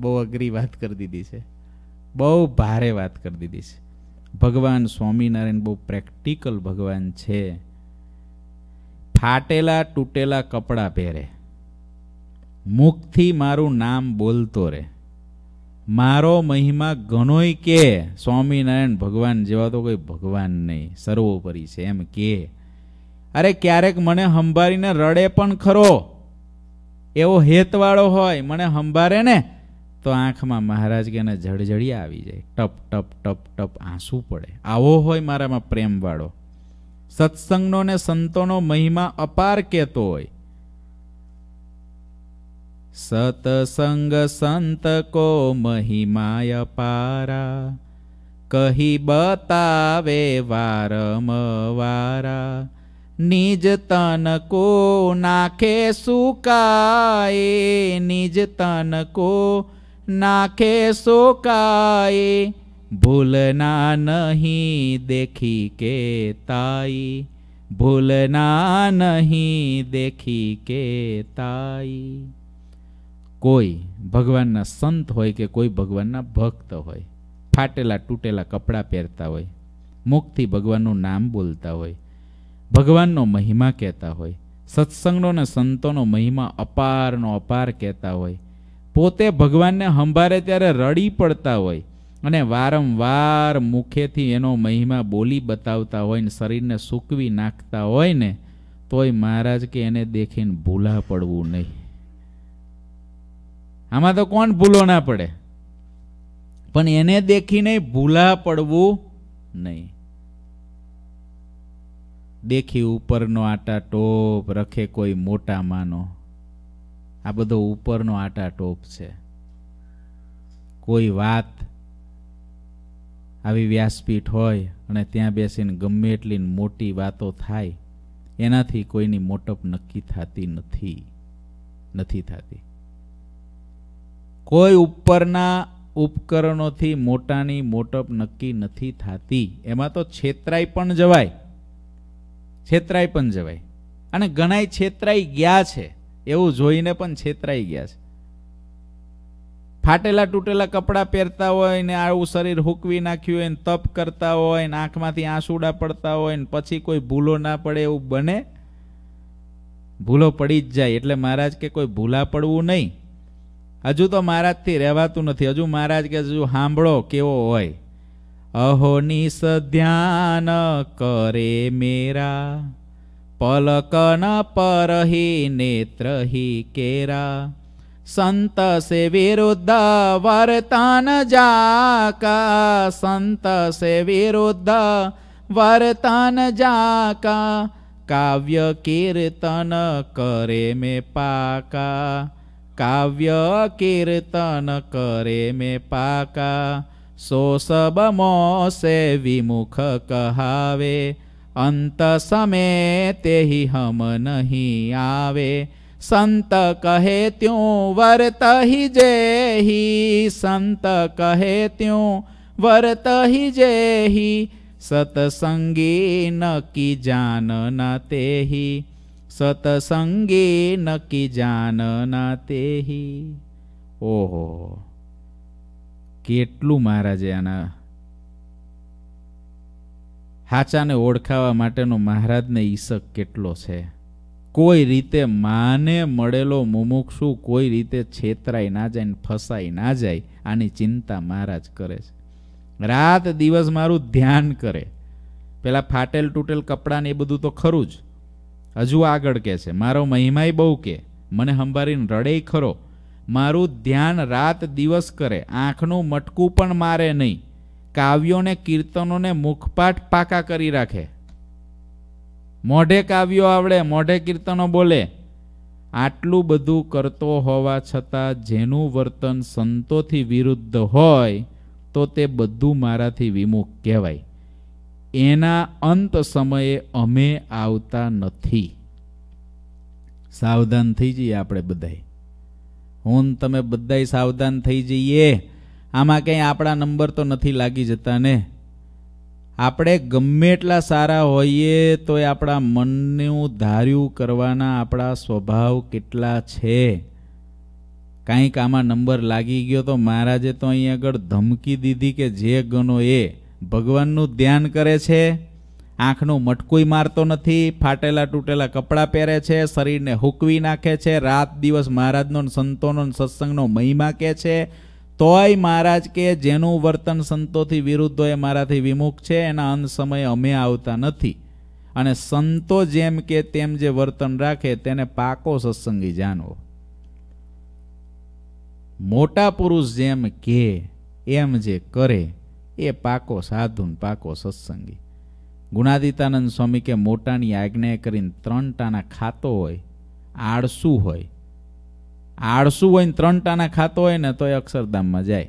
બહુ અઘરી વાત કરી દીધી છે બહુ ભારે વાત કરી દીધી છે ભગવાન સ્વામિનારાયણ બહુ પ્રેક્ટિકલ ભગવાન છે ફાટેલા તૂટેલા કપડાં પહેરે મુખથી મારું નામ બોલતો રહે મારો મહિમા ઘણોય કે સ્વામિનારાયણ ભગવાન જેવા તો કોઈ ભગવાન નહીં સર્વોપરી છે એમ કે અરે ક્યારેક મને સંભાળીને રડે પણ ખરો એવો હેતવાળો હોય મને સંભાળે ને તો આંખમાં મહારાજ કે એને જળજળિયા આવી જાય ટપ ટપ ટપ ટપ આંસુ પડે આવો હોય મારામાં પ્રેમવાળો સત્સંગનો ને સંતોનો મહિમા અપાર કહેતો હોય સતસંગ સંત કો મહિમાય અપારા કહી બતાવે વારમ વારા નિજ તન કો નાખે સુકાય નિજ તન કો નાખે શોકાએ ભૂલના નહીં દેખી કે તાઈ ભૂલના નહીં દેખી કે તાઈ કોઈ ભગવાનના સંત હોય કે કોઈ ભગવાનના ભક્ત હોય ફાટેલા તૂટેલા કપડાં પહેરતા હોય મુખથી ભગવાનનું નામ બોલતા હોય ભગવાનનો મહિમા કહેતા હોય સત્સંગનો અને સંતોનો મહિમા અપારનો અપાર કહેતા હોય પોતે ભગવાનને હંભારે ત્યારે રડી પડતા હોય અને વારંવાર મુખેથી એનો મહિમા બોલી બતાવતા હોય ને શરીરને સૂકવી નાખતા હોય ને તોય મહારાજ કે એને દેખીને ભૂલા પડવું નહીં આમાં તો કોણ ભૂલો ના પડે પણ એને દેખીને ભૂલા પડવું નહીં દેખી ઉપરનો આટા ટોપ રખે કોઈ મોટા માનો આ બધો ઉપરનો આટા ટોપ છે કોઈ વાત આવી વ્યાસપીઠ હોય અને ત્યાં બેસીને ગમે એટલી મોટી વાતો થાય એનાથી કોઈની મોટપ નક્કી થતી નથી નથી થતી કોઈ ઉપરના ઉપકરણોથી મોટાની મોટપ નક્કી નથી થતી એમાં તો છેતરાઈ પણ જવાય છેતરાઈ પણ જવાય અને ઘણાય છેતરાઈ ગયા છે એવું જોઈને પણ છેતરાઈ ગયા છે ફાટેલા તૂટેલા કપડાં પહેરતા હોય ને આવું શરીર હૂકવી નાખ્યું હોય ને તપ કરતા હોય ને આંખમાંથી આંસુડા પડતા હોય ને પછી કોઈ ભૂલો ના પડે એવું બને ભૂલો પડી જ જાય એટલે મહારાજ કે કોઈ ભૂલા પડવું નહીં હજુ તો મહારાજથી રહેવાતું નથી હજુ મહારાજ કે હજુ સાંભળો કેવો હોય અહોની ધ્યાન કરે મેરા પલકન પરહી નેત્રહી કેરા સંત સે વિરુદ્ધ વર્તન જાકા સંત સે વિરુદ્ધ વર્તન જાકા કાવ્ય કીર્તન કરે મે પાકા કાવ્ય કીર્તન કરે મે પાકા સો સબ મોસે વિમુખ કહાવે अंत समय ते ही हम नहीं आवे संत कहे त्यों वरत ही जे ही संत कहे त्यों वरत ही जे ही सतसंगी न की जान न ते ही सतसंगी न की जान न ते ही ओहो केटलू महाराजे आना હાચાને ઓળખાવા માટેનો મહારાજને ઈસક કેટલો છે કોઈ રીતે માને મળેલો મુમુક્ષુ કોઈ રીતે છેતરાઈ ના જાય ને ફસાઈ ના જાય આની ચિંતા મહારાજ કરે છે રાત દિવસ મારું ધ્યાન કરે પેલા ફાટેલ તૂટેલ કપડાને એ બધું તો ખરું જ હજુ આગળ કે છે મારો મહિમાય બહુ કે મને સંભાળીને રડે ખરો મારું ધ્યાન રાત દિવસ કરે આંખનું મટકું પણ મારે નહીં કાવ્યોને કીર્તનોને મુખપાઠ પાકા કરી રાખે મોઢે કાવ્યો આવડે મોઢે કીર્તનો બોલે આટલું બધું કરતો હોવા છતાં જેનું વર્તન સંતોથી વિરુદ્ધ હોય તો તે બધું મારાથી વિમુખ કહેવાય એના અંત સમયે અમે આવતા નથી સાવધાન થઈ જઈએ આપણે બધાય હું તમે બધાય સાવધાન થઈ જઈએ આમાં કંઈ આપણા નંબર તો નથી લાગી જતા ને આપણે ગમે એટલા સારા હોઈએ તો એ આપણા મનનું ધાર્યું કરવાના આપણા સ્વભાવ કેટલા છે કાંઈક આમાં નંબર લાગી ગયો તો મહારાજે તો અહીં આગળ ધમકી દીધી કે જે ગણો એ ભગવાનનું ધ્યાન કરે છે આંખનું મટકુંય મારતો નથી ફાટેલા તૂટેલા કપડાં પહેરે છે શરીરને હુકવી નાખે છે રાત દિવસ મહારાજનો સંતોનો સત્સંગનો મહિમા કહે છે તોય મહારાજ કે જેનું વર્તન સંતોથી વિરુદ્ધ હોય મારાથી વિમુખ છે એના અંત સમયે અમે આવતા નથી અને સંતો જેમ કે તેમ જે વર્તન રાખે તેને પાકો સત્સંગી જાણવો મોટા પુરુષ જેમ કે એમ જે કરે એ પાકો સાધુન પાકો સત્સંગી ગુણાદિતાનંદ સ્વામી કે મોટાની આજ્ઞા કરીને ત્રણ ટાના ખાતો હોય આળસું હોય આળસું હોય ને ત્રણ ટાણા ખાતો હોય ને તો એ અક્ષરધામમાં જાય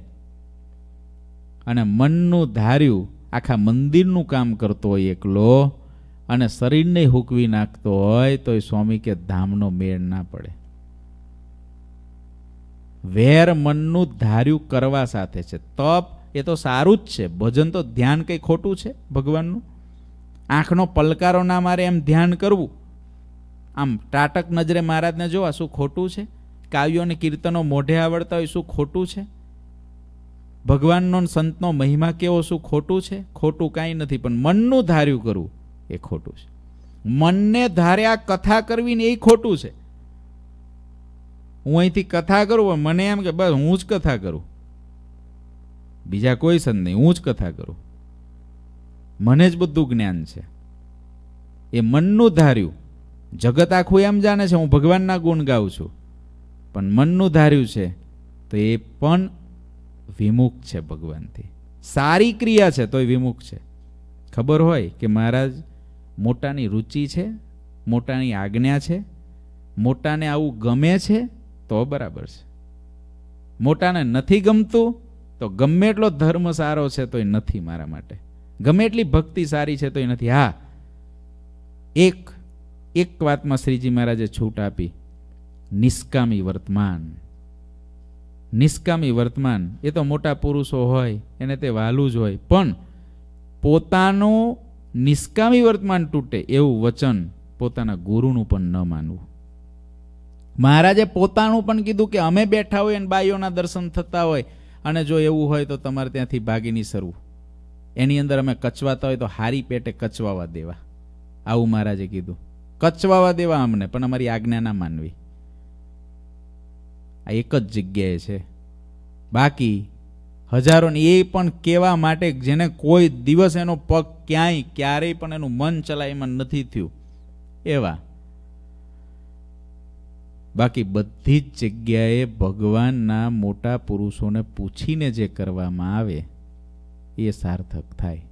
અને મનનું ધાર્યું આખા મંદિરનું કામ કરતો હોય એકલો અને શરીરને હુકવી નાખતો હોય તો એ સ્વામી કે ધામનો મેળ ના પડે વેર મનનું ધાર્યું કરવા સાથે છે તપ એ તો સારું જ છે ભજન તો ધ્યાન કંઈ ખોટું છે ભગવાનનું આંખનો પલકારો ના મારે એમ ધ્યાન કરવું આમ ટાટક નજરે મહારાજને જોવા શું ખોટું છે કાવ્યો અને કીર્તનો મોઢે આવડતા હોય શું ખોટું છે ભગવાનનો સંતનો મહિમા કેવો શું ખોટું છે ખોટું કાંઈ નથી પણ મનનું ધાર્યું કરવું એ ખોટું છે મનને ધાર્યા કથા કરવી ને એ ખોટું છે હું અહીંથી કથા કરું પણ મને એમ કે બસ હું જ કથા કરું બીજા કોઈ સંત નહીં હું જ કથા કરું મને જ બધું જ્ઞાન છે એ મનનું ધાર્યું જગત આખું એમ જાણે છે હું ભગવાનના ગુણ ગાઉં છું પણ મનનું ધાર્યું છે તો એ પણ વિમુખ છે ભગવાનથી સારી ક્રિયા છે તો એ વિમુખ છે ખબર હોય કે મહારાજ મોટાની રુચિ છે મોટાની આજ્ઞા છે મોટાને આવું ગમે છે તો બરાબર છે મોટાને નથી ગમતું તો ગમે એટલો ધર્મ સારો છે તો એ નથી મારા માટે ગમે એટલી ભક્તિ સારી છે તો એ નથી હા એક એક વાતમાં શ્રીજી મહારાજે છૂટ આપી નિષ્કામી વર્તમાન નિષ્કામી વર્તમાન એ તો મોટા પુરુષો હોય એને તે વહાલું જ હોય પણ પોતાનું નિષ્કામી વર્તમાન તૂટે એવું વચન પોતાના ગુરુનું પણ ન માનવું મહારાજે પોતાનું પણ કીધું કે અમે બેઠા હોય અને બાઈઓના દર્શન થતા હોય અને જો એવું હોય તો તમારે ત્યાંથી ભાગી નીસરવું એની અંદર અમે કચવાતા હોય તો હારી પેટે કચવાવા દેવા આવું મહારાજે કીધું કચવાવા દેવા અમને પણ અમારી આજ્ઞા ના માનવી આ એક જ જગ્યાએ છે બાકી હજારોને એ પણ કહેવા માટે જેને કોઈ દિવસ એનો પગ ક્યાંય ક્યારેય પણ એનું મન ચલાયમાં નથી થયું એવા બાકી બધી જ જગ્યાએ ભગવાનના મોટા પુરુષોને પૂછીને જે કરવામાં આવે એ સાર્થક થાય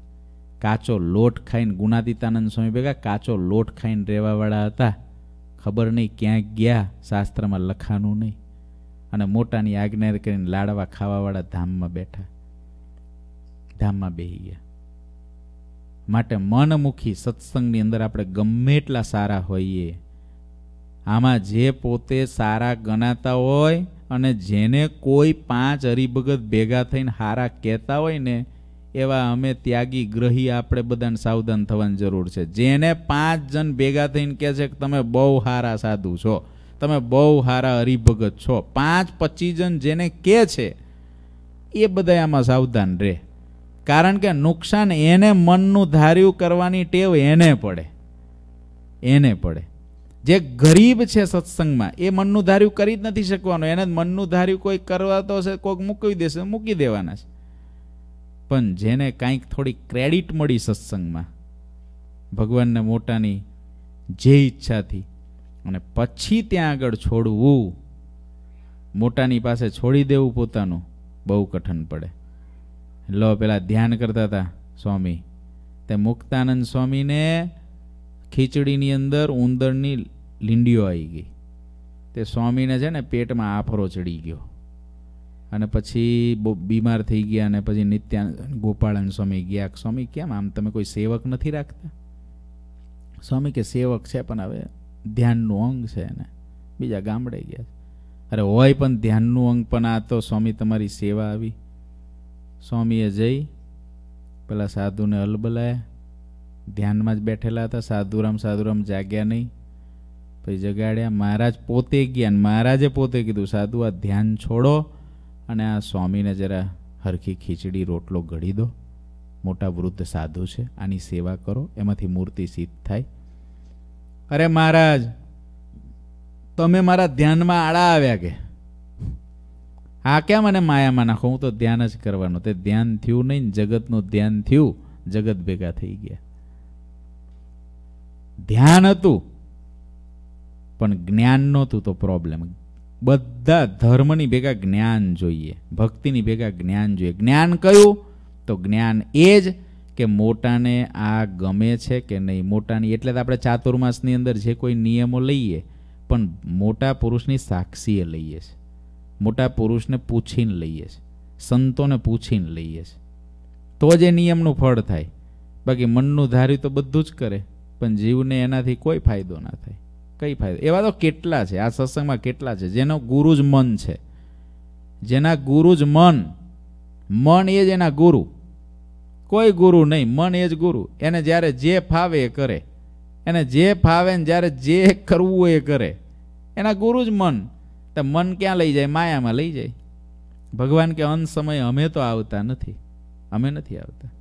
કાચો લોટ ખાઈને ગુણાદિતાનંદ સ્વામી ભેગા કાચો લોટ ખાઈને રહેવાવાળા હતા ખબર નહીં ક્યાં ગયા શાસ્ત્રમાં લખાનું નહીં અને મોટાની આજ્ઞા કરીને લાડવા ખાવાવાળા ધામમાં બેઠા ધામમાં બેહી ગયા માટે મનમુખી સત્સંગની અંદર આપણે ગમે એટલા સારા હોઈએ આમાં જે પોતે સારા ગણાતા હોય અને જેને કોઈ પાંચ હરિભગત ભેગા થઈને હારા કહેતા હોય ને એવા અમે ત્યાગી ગ્રહી આપણે બધાને સાવધાન થવાની જરૂર છે જેને પાંચ જણ ભેગા થઈને કહે છે કે તમે બહુ હારા સાધુ છો તમે બહુ સારા હરિભગત છો પાંચ પચીસ જણ જેને કે છે એ બધા આમાં સાવધાન રહે કારણ કે નુકસાન એને મનનું ધાર્યું કરવાની ટેવ એને પડે એને પડે જે ગરીબ છે સત્સંગમાં એ મનનું ધાર્યું કરી જ નથી શકવાનું એને મનનું ધાર્યું કોઈ કરવા તો હશે કોઈક મૂકી દેશે મૂકી દેવાના છે પણ જેને કાંઈક થોડી ક્રેડિટ મળી સત્સંગમાં ભગવાનને મોટાની જે ઈચ્છાથી અને પછી ત્યાં આગળ છોડવું મોટાની પાસે છોડી દેવું પોતાનું બહુ કઠન પડે લો પેલા ધ્યાન કરતા હતા સ્વામી તે મુક્તાનંદ સ્વામીને ખીચડીની અંદર ઉંદરની લીંડીઓ આવી ગઈ તે સ્વામીને છે ને પેટમાં આફરો ચડી ગયો અને પછી બીમાર થઈ ગયા અને પછી નિત્યાનંદ ગોપાળન સ્વામી ગયા સ્વામી કેમ આમ તમે કોઈ સેવક નથી રાખતા સ્વામી કે સેવક છે પણ હવે ધ્યાનનું અંગ છે એને બીજા ગામડે ગયા છે અરે હોય પણ ધ્યાનનું અંગ પણ આ તો સ્વામી તમારી સેવા આવી સ્વામીએ જઈ પેલા સાધુને અલબલાયા ધ્યાનમાં જ બેઠેલા હતા સાધુરામ સાધુરામ જાગ્યા નહીં પછી જગાડ્યા મહારાજ પોતે ગયા અને મહારાજે પોતે કીધું સાધુ આ ધ્યાન છોડો અને આ સ્વામીને જરા હરખી ખીચડી રોટલો ઘડી દો મોટા વૃદ્ધ સાધુ છે આની સેવા કરો એમાંથી મૂર્તિ સિદ્ધ થાય અરે મહારાજ તમે મારા ધ્યાનમાં આડા આવ્યા કે આ કેમ મને માયામાં નાખો હું તો ધ્યાન જ કરવાનું તે ધ્યાન થયું નહીં જગતનું ધ્યાન થયું જગત ભેગા થઈ ગયા ધ્યાન હતું પણ જ્ઞાન નહોતું તો પ્રોબ્લેમ બધા ધર્મની ભેગા જ્ઞાન જોઈએ ભક્તિની ભેગા જ્ઞાન જોઈએ જ્ઞાન કયું તો જ્ઞાન એ જ કે મોટાને આ ગમે છે કે નહીં મોટાની એટલે તો આપણે ચાતુર્માસની અંદર જે કોઈ નિયમો લઈએ પણ મોટા પુરુષની સાક્ષીએ લઈએ છીએ મોટા પુરુષને પૂછીને લઈએ છીએ સંતોને પૂછીને લઈએ છીએ તો જ એ નિયમનું ફળ થાય બાકી મનનું ધાર્યું તો બધું જ કરે પણ જીવને એનાથી કોઈ ફાયદો ના થાય કઈ ફાયદો એવા તો કેટલા છે આ સત્સંગમાં કેટલા છે જેનો ગુરુ જ મન છે જેના ગુરુ જ મન મન એ જ એના ગુરુ કોઈ ગુરુ નહીં મન એ જ ગુરુ એને જ્યારે જે ફાવે એ કરે એને જે ફાવે ને જ્યારે જે કરવું એ કરે એના ગુરુ જ મન તો મન ક્યાં લઈ જાય માયામાં લઈ જાય ભગવાન કે અંત સમયે અમે તો આવતા નથી અમે નથી આવતા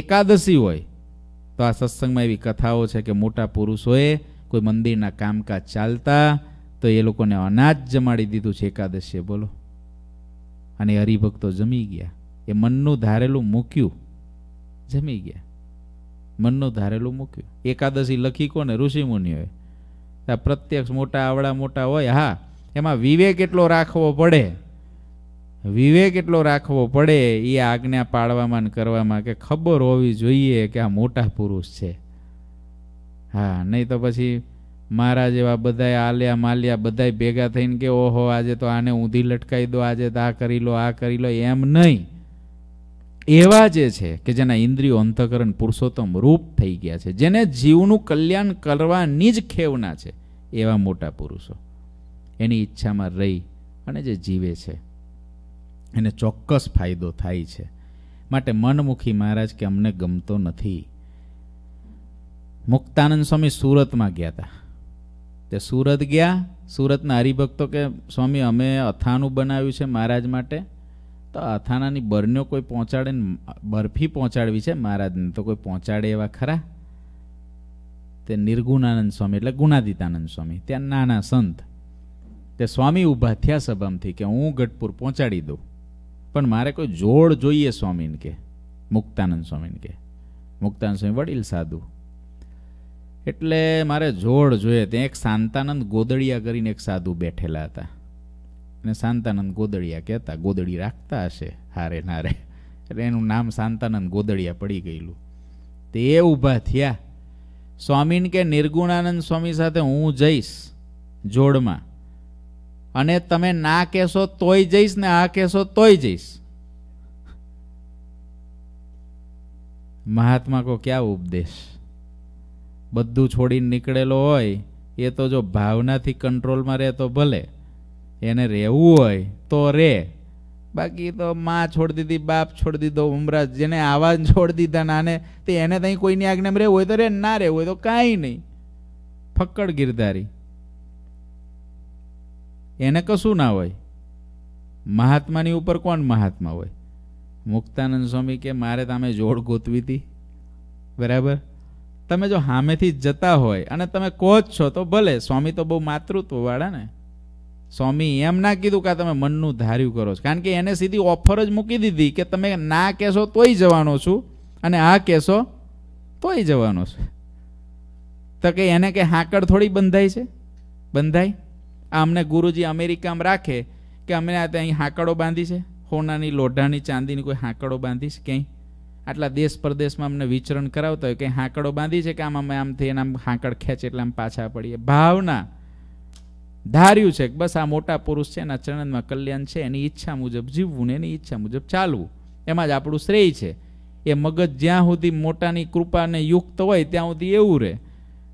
એકાદશી હોય તો આ સત્સંગમાં એવી કથાઓ છે કે મોટા પુરુષોએ કોઈ મંદિરના કામકાજ ચાલતા તો એ લોકોને અનાજ જમાડી દીધું છે એકાદશીએ બોલો અને હરિભક્તો જમી ગયા એ મનનું ધારેલું મૂક્યું જમી ગયા મનનું ધારેલું મૂક્યું એકાદશી લખી કોને ઋષિમુનિઓએ આ પ્રત્યક્ષ મોટા આવડા મોટા હોય હા એમાં વિવેક એટલો રાખવો પડે વિવેક એટલો રાખવો પડે એ આજ્ઞા પાળવામાં ને કરવામાં કે ખબર હોવી જોઈએ કે આ મોટા પુરુષ છે હા નહીં તો પછી મારા જેવા બધાય આલ્યા માલ્યા બધાય ભેગા થઈને કે ઓહો આજે તો આને ઊંધી લટકાવી દો આજે તો આ કરી લો આ કરી લો એમ નહીં એવા જે છે કે જેના ઇન્દ્રિયો અંતકરણ પુરુષોત્તમ રૂપ થઈ ગયા છે જેને જીવનું કલ્યાણ કરવાની જ ખેવના છે એવા મોટા પુરુષો એની ઈચ્છામાં રહી અને જે જીવે છે એને ચોક્કસ ફાયદો થાય છે માટે મનમુખી મહારાજ કે અમને ગમતો નથી મુક્તાનંદ સ્વામી સુરતમાં ગયા હતા તે સુરત ગયા સુરતના હરિભક્તો કે સ્વામી અમે અથાનું બનાવ્યું છે મહારાજ માટે તો અથાણાની બરનો કોઈ પહોંચાડે બરફી પહોંચાડવી છે મહારાજને તો કોઈ પહોંચાડે એવા ખરા તે નિર્ગુણાનંદ સ્વામી એટલે ગુણાદિતાનંદ સ્વામી ત્યાં નાના સંત તે સ્વામી ઊભા થયા સભામથી કે હું ગઢપુર પહોંચાડી દઉં પણ મારે કોઈ જોડ જોઈએ સ્વામીને કે મુક્તાનંદ સ્વામીને કે મુક્તાનંદ સ્વામી વડીલ સાધુ એટલે મારે જોડ જોઈએ ત્યાં એક શાંતાનંદ ગોદડિયા કરીને એક સાધુ બેઠેલા હતા અને શાંતાનંદ ગોદળિયા કહેતા ગોદળી રાખતા હશે હારે નારે એટલે એનું નામ શાંતાનંદ ગોદળિયા પડી ગયેલું તે ઊભા થયા સ્વામીન કે નિર્ગુણાનંદ સ્વામી સાથે હું જઈશ જોડમાં અને તમે ના કહેશો તોય જઈશ ને આ કહેશો તોય જઈશ મહાત્મા કો ક્યાં ઉપદેશ બધું છોડીને નીકળેલો હોય એ તો જો ભાવનાથી કંટ્રોલમાં રહે તો ભલે એને રહેવું હોય તો રે બાકી તો માં છોડી દીધી બાપ છોડી દીધો ઉમરા જેને આવા છોડી દીધા નાને તે એને ત્યાં કોઈની આજ્ઞા રહેવું હોય તો રે ના રહેવું હોય તો કાંઈ નહીં ફક્કડ ગિરધારી એને કશું ના હોય મહાત્માની ઉપર કોણ મહાત્મા હોય મુક્તાનંદ સ્વામી કે મારે તમે જોડ ગોતવી હતી બરાબર તમે જો સામેથી જતા હોય અને તમે કહો જ છો તો ભલે સ્વામી તો બહુ માતૃત્વવાળા ને સ્વામી એમ ના કીધું કે તમે મનનું ધાર્યું કરો છો કારણ કે એને સીધી ઓફર જ મૂકી દીધી કે તમે ના કહેશો તોય જવાનો છું અને આ કહેશો તોય જવાનો છું તો કે એને કે હાકડ થોડી બંધાય છે બંધાય આ અમને ગુરુજી અમેરિકામાં રાખે કે અમે આ ત્યાં હાકડો બાંધી છે હોનાની લોઢાની ચાંદીની કોઈ હાંકડો બાંધી છે ક્યાંય આટલા દેશ પરદેશમાં અમને વિચરણ કરાવતા હોય કે હાંકડો બાંધી છે કે આમ અમે આમથી એના હાંકડ ખેંચે એટલે આમ પાછા પડીએ ભાવના ધાર્યું છે કે બસ આ મોટા પુરુષ છે એના ચરણમાં કલ્યાણ છે એની ઈચ્છા મુજબ જીવવું ને એની ઈચ્છા મુજબ ચાલવું એમાં જ આપણું શ્રેય છે એ મગજ જ્યાં સુધી મોટાની કૃપાને યુક્ત હોય ત્યાં સુધી એવું રહે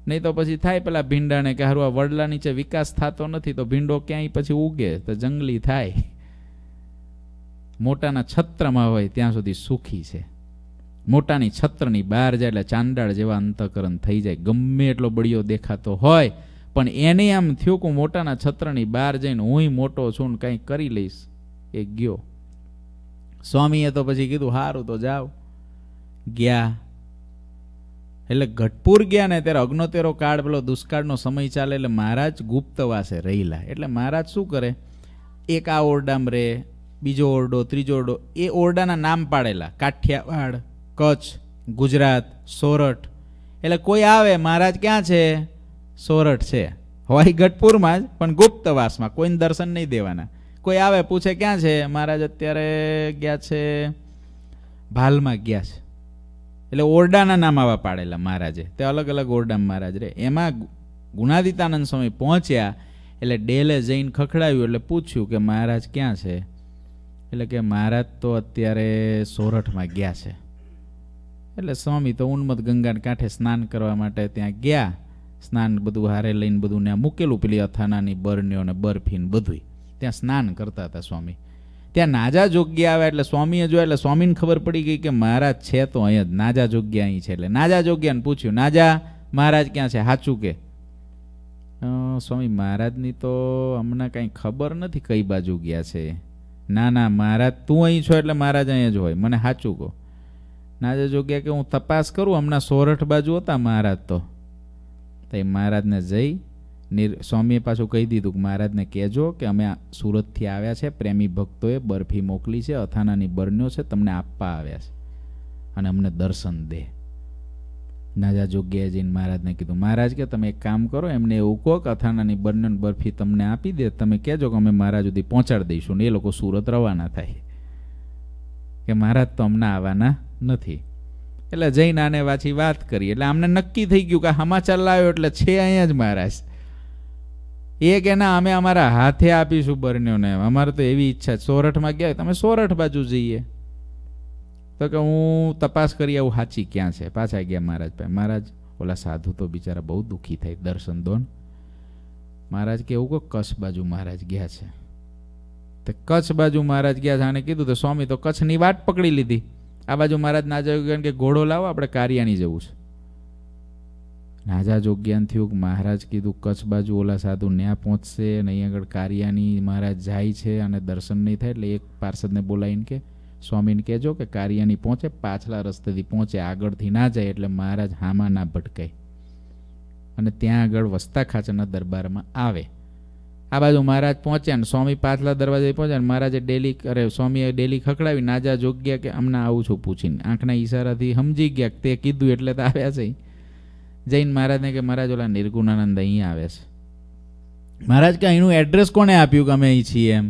નહીં તો પછી થાય પેલા ભીંડાને કે હારું આ વડલા નીચે વિકાસ થતો નથી તો ભીંડો ક્યાંય પછી ઉગે તો જંગલી થાય મોટાના છત્રમાં હોય ત્યાં સુધી સુખી છે મોટાની છત્રની બહાર જાય એટલે ચાંડાળ જેવા અંતકરણ થઈ જાય ગમે એટલો બળિયો દેખાતો હોય પણ એને આમ થયું કે મોટાના છત્રની બહાર જઈને હું મોટો છું ને કંઈક કરી લઈશ એ ગયો સ્વામીએ તો પછી કીધું સારું તો જાઓ ગયા એટલે ઘટપુર ગયા ને ત્યારે અગ્નોતેરો કાળ પેલો દુષ્કાળનો સમય ચાલે એટલે મહારાજ ગુપ્તવાસે રહેલા એટલે મહારાજ શું કરે એક આ ઓરડામ રહે બીજો ઓરડો ત્રીજો ઓરડો એ ઓરડાના નામ પાડેલા કાઠિયાવાડ કચ્છ ગુજરાત સોરઠ એટલે કોઈ આવે મહારાજ ક્યાં છે સોરઠ છે હોય ગઢપુરમાં જ પણ ગુપ્તવાસમાં કોઈને દર્શન નહીં દેવાના કોઈ આવે પૂછે ક્યાં છે મહારાજ અત્યારે ગયા છે ભાલમાં ગયા છે એટલે ઓરડાના નામ આવા પાડેલા મહારાજે તે અલગ અલગ ઓરડા મહારાજ રે એમાં ગુણાદિતાનંદ સ્વામી પહોંચ્યા એટલે ડેલે જઈને ખખડાવ્યું એટલે પૂછ્યું કે મહારાજ ક્યાં છે એટલે કે મહારાજ તો અત્યારે સોરઠમાં ગયા છે એટલે સ્વામી તો ઉન્મત ગંગાને કાંઠે સ્નાન કરવા માટે ત્યાં ગયા સ્નાન બધું હારે લઈને બધું ત્યાં મૂકેલું પેલી અથાનાની બરણીઓ અને બરફીને બધું ત્યાં સ્નાન કરતા હતા સ્વામી ત્યાં નાજા જોગ્યા આવ્યા એટલે સ્વામીએ જોયા એટલે સ્વામીને ખબર પડી ગઈ કે મહારાજ છે તો અહીંયા જ નાજા જોગ્યા અહીં છે એટલે નાજા જોગ્યાને પૂછ્યું નાજા મહારાજ ક્યાં છે સાચું કે સ્વામી મહારાજની તો હમણાં કાંઈ ખબર નથી કઈ બાજુ ગયા છે ના ના મહારાજ તું અહીં છો એટલે મહારાજ અહીંયા જ હોય મને સાચું કહો નાજા જોગ્યા કે હું તપાસ કરું હમણાં સોરઠ બાજુ હતા મહારાજ તો તો એ મહારાજને જઈ નિર સ્વામીએ પાછું કહી દીધું કે મહારાજને કહેજો કે અમે સુરતથી આવ્યા છે પ્રેમી ભક્તોએ બરફી મોકલી છે અથાનાની બરન્યો છે તમને આપવા આવ્યા છે અને અમને દર્શન દે નાજા જોગ્યાએ જઈને મહારાજને કીધું મહારાજ કે તમે એક કામ કરો એમને એવું કહો કે અથાણાની બર્નન બરફી તમને આપી દે તમે કહેજો કે અમે મહારાજ સુધી પહોંચાડી દઈશું ને એ લોકો સુરત રવાના થાય કે મહારાજ તો અમને આવવાના નથી એટલે જઈને આને પાછી વાત કરી એટલે આમને નક્કી થઈ ગયું કે સમાચાર લાવ્યો એટલે છે અહીંયા જ મહારાજ એ કે ના અમે અમારા હાથે આપીશું બર્ન્યોને અમારે તો એવી ઈચ્છા સોરઠમાં ગયા તમે સોરઠ બાજુ જઈએ તો કે હું તપાસ કરી આવું સાચી ક્યાં છે પાછા ગયા મહારાજ ભાઈ મહારાજ ઓલા સાધુ તો બિચારા બહુ દુઃખી થાય દર્શન દોન મહારાજ કે એવું કહો કચ્છ બાજુ મહારાજ ગયા છે તે કચ્છ બાજુ મહારાજ ગયા છે આને કીધું તો સ્વામી તો કચ્છની વાટ પકડી લીધી આ બાજુ મહારાજ નાજા જોગ્યાન કે ઘોડો લાવો આપણે કારિયાની જવું છે નાજા જોગ્યાન થયું કે મહારાજ કીધું કચ્છ બાજુ ઓલા સાધુ ન્યા પહોંચશે અને અહીં આગળ કારિયાની મહારાજ જાય છે અને દર્શન નહીં થાય એટલે એક પાર્ષદને બોલાવીને કે સ્વામીને કહેજો કે કારિયાની પહોંચે પાછલા રસ્તેથી પહોંચે આગળથી ના જાય એટલે મહારાજ હામાં ના ભટકાય અને ત્યાં આગળ વસ્તા ખાચરના દરબારમાં આવે આ બાજુ મહારાજ પહોંચ્યા ને સ્વામી પાછલા દરવાજે પહોંચ્યા ને મહારાજે ડેલી કરે સ્વામીએ ડેલી ખકડાવી નાજા જોગ્યા કે હમણાં આવું છું પૂછીને આંખના ઈશારાથી સમજી ગયા તે કીધું એટલે તો આવ્યા છે જૈન મહારાજને કે મહારાજ ઓલા નિર્ગુણાનંદ અહીંયા આવે છે મહારાજ કે અહીંનું એડ્રેસ કોને આપ્યું કે અમે અહીં છીએ એમ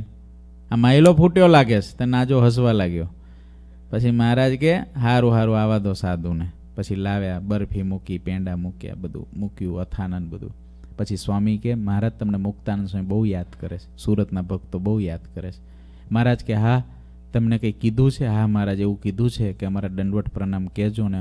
આ માયલો ફૂટ્યો લાગે છે તો નાજો હસવા લાગ્યો પછી મહારાજ કે હારું હારું આવા દો સાધુને પછી લાવ્યા બરફી મૂકી પેંડા મૂક્યા બધું મૂક્યું અથાનંદ બધું પછી સ્વામી કે મહારાજ તમને મુક્તાનંદ સ્વામી બહુ યાદ કરે છે સુરતના ભક્તો બહુ યાદ કરે છે મહારાજ કે હા તમને કંઈ કીધું છે હા મહારાજ એવું કીધું છે કે અમારા દંડવટ પ્રણામ કહેજો ને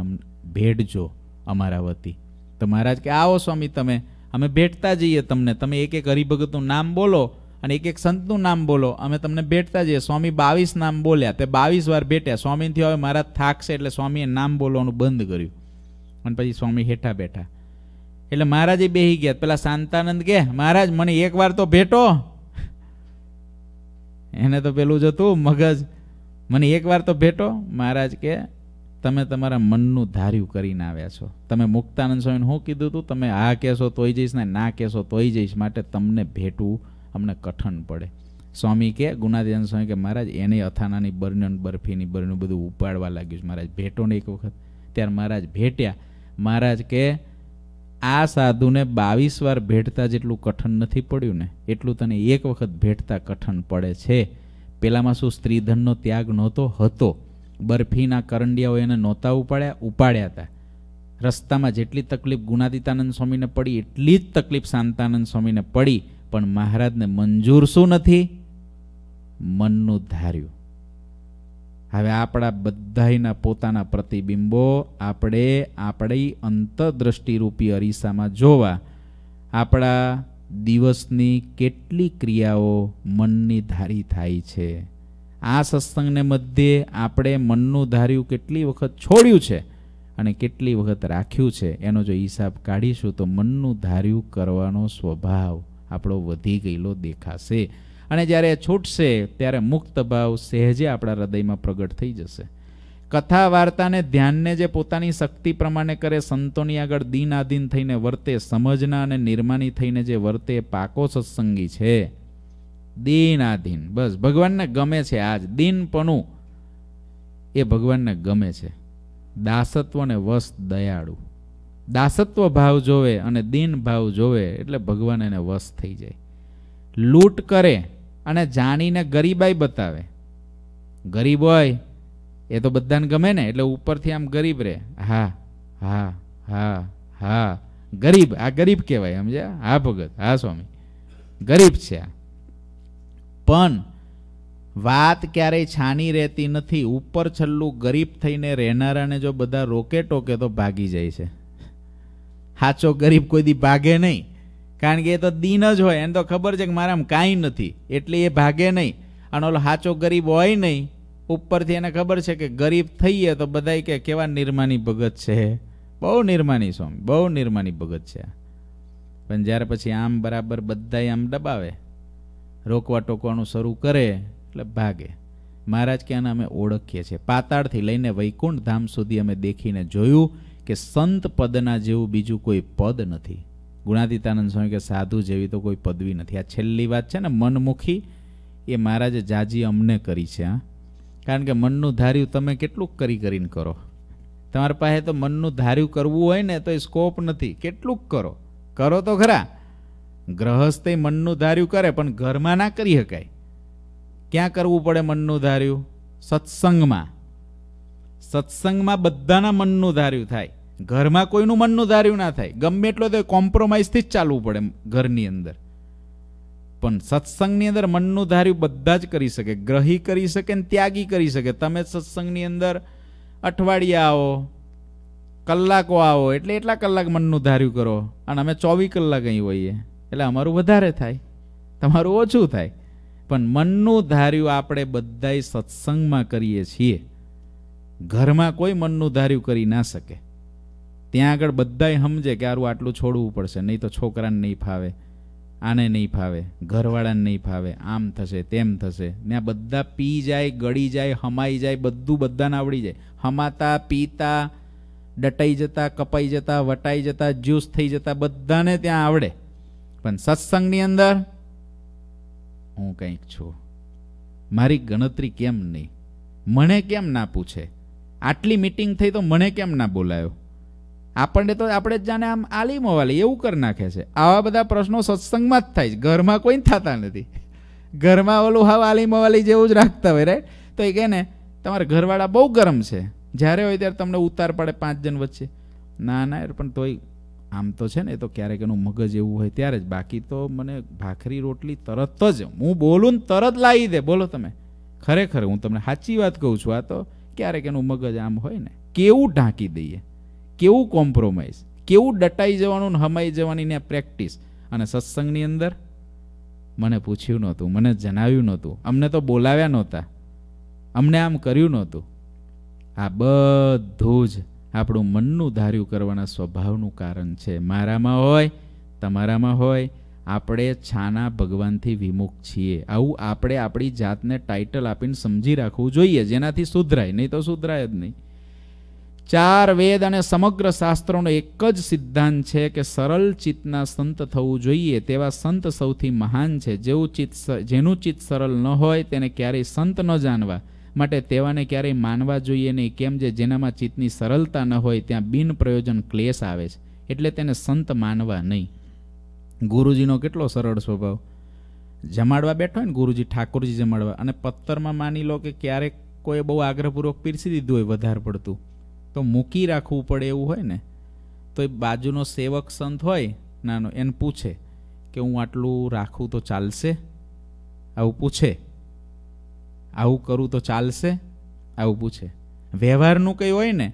ભેટજો અમારા વતી તો મહારાજ કે આવો સ્વામી તમે અમે ભેટતા જઈએ તમને તમે એક એક હરિભગતનું નામ બોલો અને એક એક સંતનું નામ બોલો અમે તમને ભેટતા જઈએ સ્વામી બાવીસ નામ બોલ્યા તે બાવીસ વાર ભેટ્યા સ્વામીથી હવે મહારાજ થાકશે એટલે સ્વામીએ નામ બોલવાનું બંધ કર્યું અને પછી સ્વામી હેઠા બેઠા એટલે મહારાજ એ બેહી ગયા પેલા શાંતાનંદ કે મહારાજ મને એકવાર તો ભેટો એને તો પેલું જ હતું મગજ મને એકવાર તો ભેટો મહારાજ કે તમે તમારા મનનું ધાર્યું કરીને આવ્યા છો તમે મુક્તાનંદ સ્વામીને શું કીધું હતું તમે આ કહેશો તોય જઈશ ને ના કહેશો તોય જઈશ માટે તમને ભેટવું અમને કઠણ પડે સ્વામી કે ગુણાદિદાન સ્વામી કે મહારાજ એને અથાણાની બરણન બરફીની બરણું બધું ઉપાડવા લાગ્યું છે મહારાજ ભેટોને એક વખત ત્યારે મહારાજ ભેટ્યા મહારાજ કે આ સાધુને બાવીસ વાર ભેટતા જેટલું કઠણ નથી પડ્યું ને એટલું તને એક વખત ભેટતા કઠણ પડે છે પેલામાં શું સ્ત્રીધનનો ત્યાગ નહોતો હતો બરફીના કરંડિયાઓ એને નહોતા ઉપાડ્યા ઉપાડ્યા હતા રસ્તામાં જેટલી તકલીફ ગુણાતીતાનંદ સ્વામીને પડી એટલી જ તકલીફ શાંતાનંદ સ્વામીને પડી પણ મહારાજને મંજૂર શું નથી મનનું ધાર્યું હવે આપણા બધાયના પોતાના પ્રતિબિંબો આપણે આપણી અંતરદ્રષ્ટિરૂપી અરીસામાં જોવા આપણા દિવસની કેટલી ક્રિયાઓ મનની ધારી થાય છે આ સત્સંગને મધ્યે આપણે મનનું ધાર્યું કેટલી વખત છોડ્યું છે અને કેટલી વખત રાખ્યું છે એનો જો હિસાબ કાઢીશું તો મનનું ધાર્યું કરવાનો સ્વભાવ આપણો વધી ગયેલો દેખાશે અને જ્યારે એ છૂટશે ત્યારે મુક્ત ભાવ સહેજે આપણા હૃદયમાં પ્રગટ થઈ જશે કથા વાર્તાને ધ્યાનને જે પોતાની શક્તિ પ્રમાણે કરે સંતોની આગળ દિન આધીન થઈને વર્તે સમજના અને નિર્માની થઈને જે વર્તે પાકો સત્સંગી છે દિન આધીન બસ ભગવાનને ગમે છે આજ દિનપણું એ ભગવાનને ગમે છે દાસત્વને વસ દયાળુ દાસત્વ ભાવ જોવે અને દિન ભાવ જોવે એટલે ભગવાન એને વશ થઈ જાય લૂંટ કરે અને જાણીને ગરીબાઈ બતાવે ગરીબ હોય એ તો બધાને ગમે ને એટલે ઉપરથી આમ ગરીબ રહે હા હા હા હા ગરીબ આ ગરીબ કહેવાય સમજ્યા હા ભગત હા સ્વામી ગરીબ છે આ પણ વાત ક્યારેય છાની રહેતી નથી ઉપર છલ્લું ગરીબ થઈને રહેનારાને જો બધા રોકે ટોકે તો ભાગી જાય છે સાચો ગરીબ કોઈ દી ભાગે નહીં કારણ કે એ તો દિન જ હોય એને તો ખબર છે કે મારામાં કાંઈ નથી એટલે એ ભાગે નહીં અને ઓલો સાચો ગરીબ હોય નહીં ઉપરથી એને ખબર છે કે ગરીબ થઈએ તો બધા કે કેવા નિર્માની ભગત છે બહુ નિર્માની સ્વામી બહુ નિર્માની ભગત છે પણ જ્યારે પછી આમ બરાબર બધા આમ દબાવે રોકવા ટોકવાનું શરૂ કરે એટલે ભાગે મહારાજ કે અમે ઓળખીએ છીએ પાતાળથી લઈને વૈકુંઠ ધામ સુધી અમે દેખીને જોયું કે સંત પદના જેવું બીજું કોઈ પદ નથી ગુણાદિતાનંદ સ્વામી કે સાધુ જેવી તો કોઈ પદવી નથી આ છેલ્લી વાત છે ને મનમુખી એ મહારાજે જાજી અમને કરી છે હા કારણ કે મનનું ધાર્યું તમે કેટલું કરી કરીને કરો તમારી પાસે તો મનનું ધાર્યું કરવું હોય ને તો એ સ્કોપ નથી કેટલુંક કરો કરો તો ખરા ગ્રહસ્થ મનનું ધાર્યું કરે પણ ઘરમાં ના કરી શકાય ક્યાં કરવું પડે મનનું ધાર્યું સત્સંગમાં સત્સંગમાં બધાના મનનું ધાર્યું થાય ઘરમાં કોઈનું મનનું ધાર્યું ના થાય ગમે એટલો તો કોમ્પ્રોમાઇઝથી જ ચાલવું પડે ઘરની અંદર પણ સત્સંગની અંદર મનનું ધાર્યું બધા જ કરી શકે ગ્રહી કરી શકે ને ત્યાગી કરી શકે તમે સત્સંગની અંદર અઠવાડિયા આવો કલાકો આવો એટલે એટલા કલાક મનનું ધાર્યું કરો અને અમે ચોવીસ કલાક અહીં હોઈએ એટલે અમારું વધારે થાય તમારું ઓછું થાય પણ મનનું ધાર્યું આપણે બધાય સત્સંગમાં કરીએ છીએ ઘરમાં કોઈ મનનું ધાર્યું કરી ના શકે ત્યાં આગળ બધાય સમજે કે આરું આટલું છોડવું પડશે નહીં તો છોકરાને નહીં ફાવે આને નહીં ફાવે ઘરવાળાને નહીં ફાવે આમ થશે તેમ થશે ને આ બધા પી જાય ગળી જાય હમાઈ જાય બધું બધાને આવડી જાય હમાતા પીતા ડટાઈ જતા કપાઈ જતા વટાઈ જતા જ્યુસ થઈ જતા બધાને ત્યાં આવડે પણ સત્સંગની અંદર હું કંઈક છું મારી ગણતરી કેમ નહીં મને કેમ ના પૂછે આટલી મિટિંગ થઈ તો મને કેમ ના બોલાયો આપણને તો આપણે જ જાણે આમ આલીમ વાલી એવું કરી નાખે છે આવા બધા પ્રશ્નો સત્સંગમાં જ થાય છે ઘરમાં કોઈ થતા નથી ઘરમાં ઓલું હાવ આલીમ વાલી જેવું જ રાખતા હોય રાઈટ તો એ કહે ને તમારા ઘરવાળા બહુ ગરમ છે જ્યારે હોય ત્યારે તમને ઉતાર પડે પાંચ જણ વચ્ચે ના ના પણ તોય આમ તો છે ને એ તો ક્યારેક એનું મગજ એવું હોય ત્યારે જ બાકી તો મને ભાખરી રોટલી તરત જ હું બોલું ને તરત લાવી દે બોલો તમે ખરેખર હું તમને સાચી વાત કહું છું આ તો ક્યારેક એનું મગજ આમ હોય ને કેવું ઢાંકી દઈએ કેવું કોમ્પ્રોમાઇઝ કેવું ડટાઈ જવાનું હમાઈ જવાની ને પ્રેક્ટિસ અને સત્સંગની અંદર મને પૂછ્યું નહોતું મને જણાવ્યું નહોતું અમને તો બોલાવ્યા નહોતા અમને આમ કર્યું નહોતું આ બધું જ આપણું મનનું ધાર્યું કરવાના સ્વભાવનું કારણ છે મારામાં હોય તમારામાં હોય આપણે છાના ભગવાનથી વિમુખ છીએ આવું આપણે આપણી જાતને ટાઇટલ આપીને સમજી રાખવું જોઈએ જેનાથી સુધરાય નહીં તો સુધરાય જ નહીં ચાર વેદ અને સમગ્ર શાસ્ત્રોનો એક જ સિદ્ધાંત છે કે સરળ ચિત્તના સંત થવું જોઈએ તેવા સંત સૌથી મહાન છે જેવું ચિત્ત જેનું ચિત્ત સરળ ન હોય તેને ક્યારેય સંત ન જાણવા માટે તેવાને ક્યારેય માનવા જોઈએ નહીં કેમ જે જેનામાં ચિત્તની સરળતા ન હોય ત્યાં બિન પ્રયોજન ક્લેશ આવે છે એટલે તેને સંત માનવા નહીં ગુરુજીનો કેટલો સરળ સ્વભાવ જમાડવા બેઠો હોય ને ગુરુજી ઠાકોરજી જમાડવા અને પથ્થરમાં માની લો કે ક્યારેક કોઈ બહુ આગ્રહપૂર્વક પીરસી દીધું હોય વધારે પડતું તો મૂકી રાખવું પડે એવું હોય ને તો એ બાજુનો સેવક સંત હોય નાનો એને પૂછે કે હું આટલું રાખું તો ચાલશે આવું પૂછે આવું કરું તો ચાલશે આવું પૂછે વ્યવહારનું કંઈ હોય ને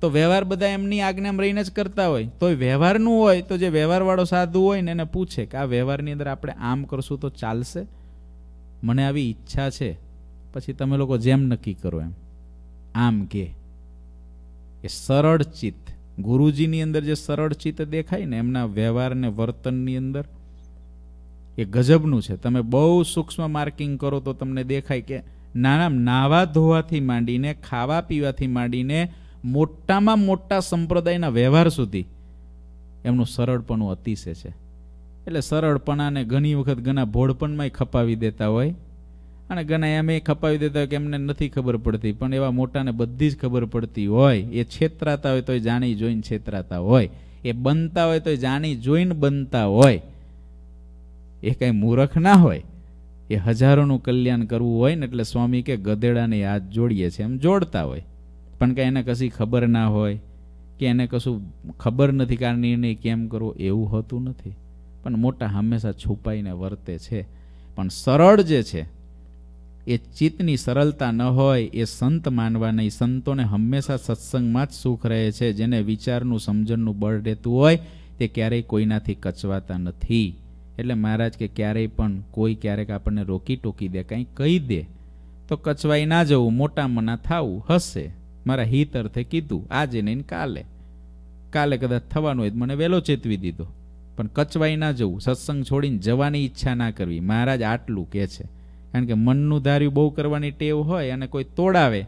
તો વ્યવહાર બધા એમની આજ્ઞામ રહીને જ કરતા હોય તો વ્યવહારનું હોય તો જે વ્યવહારવાળો સાધુ હોય ને એને પૂછે કે આ વ્યવહારની અંદર આપણે આમ કરશું તો ચાલશે મને આવી ઈચ્છા છે પછી તમે લોકો જેમ નક્કી કરો એમ આમ કે કે સરળ ચિત્ત ગુરુજીની અંદર જે સરળ ચિત્ત દેખાય ને એમના વ્યવહારને વર્તનની અંદર એ ગજબનું છે તમે બહુ સૂક્ષ્મ માર્કિંગ કરો તો તમને દેખાય કે નાના નાવા ધોવાથી માંડીને ખાવા પીવાથી માંડીને મોટામાં મોટા સંપ્રદાયના વ્યવહાર સુધી એમનું સરળપણું અતિશય છે એટલે સરળપણાને ઘણી વખત ઘણા ભોળપણમાંય ખપાવી દેતા હોય અને ઘણા એમ એ ખપાવી દેતા હોય કે એમને નથી ખબર પડતી પણ એવા મોટાને બધી જ ખબર પડતી હોય એ છેતરાતા હોય તો એ જાણી જોઈને છેતરાતા હોય એ બનતા હોય તો એ જાણી જોઈને બનતા હોય એ કાંઈ મૂરખ ના હોય એ હજારોનું કલ્યાણ કરવું હોય ને એટલે સ્વામી કે ગધેડાને હાથ જોડીએ છીએ એમ જોડતા હોય પણ કાંઈ એને કશી ખબર ના હોય કે એને કશું ખબર નથી કે નિર્ણય કેમ કરવો એવું હોતું નથી પણ મોટા હંમેશા છુપાઈને વર્તે છે પણ સરળ જે છે એ ચિત્તની સરળતા ન હોય એ સંત માનવા નહીં સંતોને હંમેશા સત્સંગમાં જ સુખ રહે છે જેને વિચારનું સમજણનું બળ રહેતું હોય તે ક્યારેય કોઈનાથી કચવાતા નથી એટલે મહારાજ કે ક્યારેય પણ કોઈ ક્યારેક આપણને રોકી ટોકી દે કંઈ કહી દે તો કચવાઈ ના જવું મોટા મના થવું હશે મારા હિત અર્થે કીધું આજે નહીં કાલે કાલે કદાચ થવાનું હોય મને વહેલો ચેતવી દીધો પણ કચવાઈ ના જવું સત્સંગ છોડીને જવાની ઈચ્છા ના કરવી મહારાજ આટલું કહે છે કારણ કે મનનું ધાર્યું બહુ કરવાની ટેવ હોય અને કોઈ તોડાવે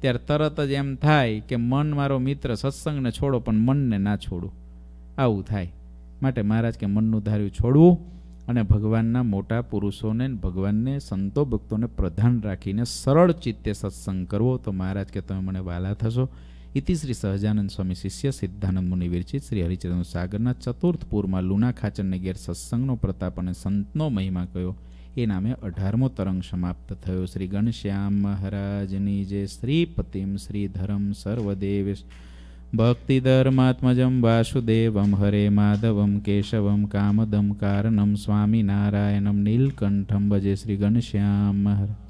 ત્યારે તરત જ એમ થાય કે મન મારો મિત્ર સત્સંગને છોડો પણ મનને ના છોડું આવું થાય માટે મહારાજ કે મનનું ધાર્યું છોડવું અને ભગવાનના મોટા પુરુષોને ભગવાનને સંતો ભક્તોને પ્રધાન રાખીને સરળ ચિત્તે સત્સંગ કરવો તો મહારાજ કે તમે મને વાલા થશો ઇતિ શ્રી સહજાનંદ સ્વામી શિષ્ય સિદ્ધાનંદ મુનિ વિરચિત શ્રી હરિચંદ્ર સાગરના ચતુર્થ પૂરમાં લુણા ખાચરને ગેર સત્સંગનો પ્રતાપ અને સંતનો મહિમા કયો એ નામે અઢારમો તરંગ સમાપ્ત થયો શ્રી ગણશ્યામ મહારાજની જે શ્રીપતિમ શ્રીધરમ સર્વદેવ ભક્તિધર્માત્મજમ વાસુદેવમ હરે માધવમ કેશવમ કામદમ કારણમ સ્વામિનારાયણમ નીલકંઠમ ભજે શ્રી ગણશ્યામ મહારાજ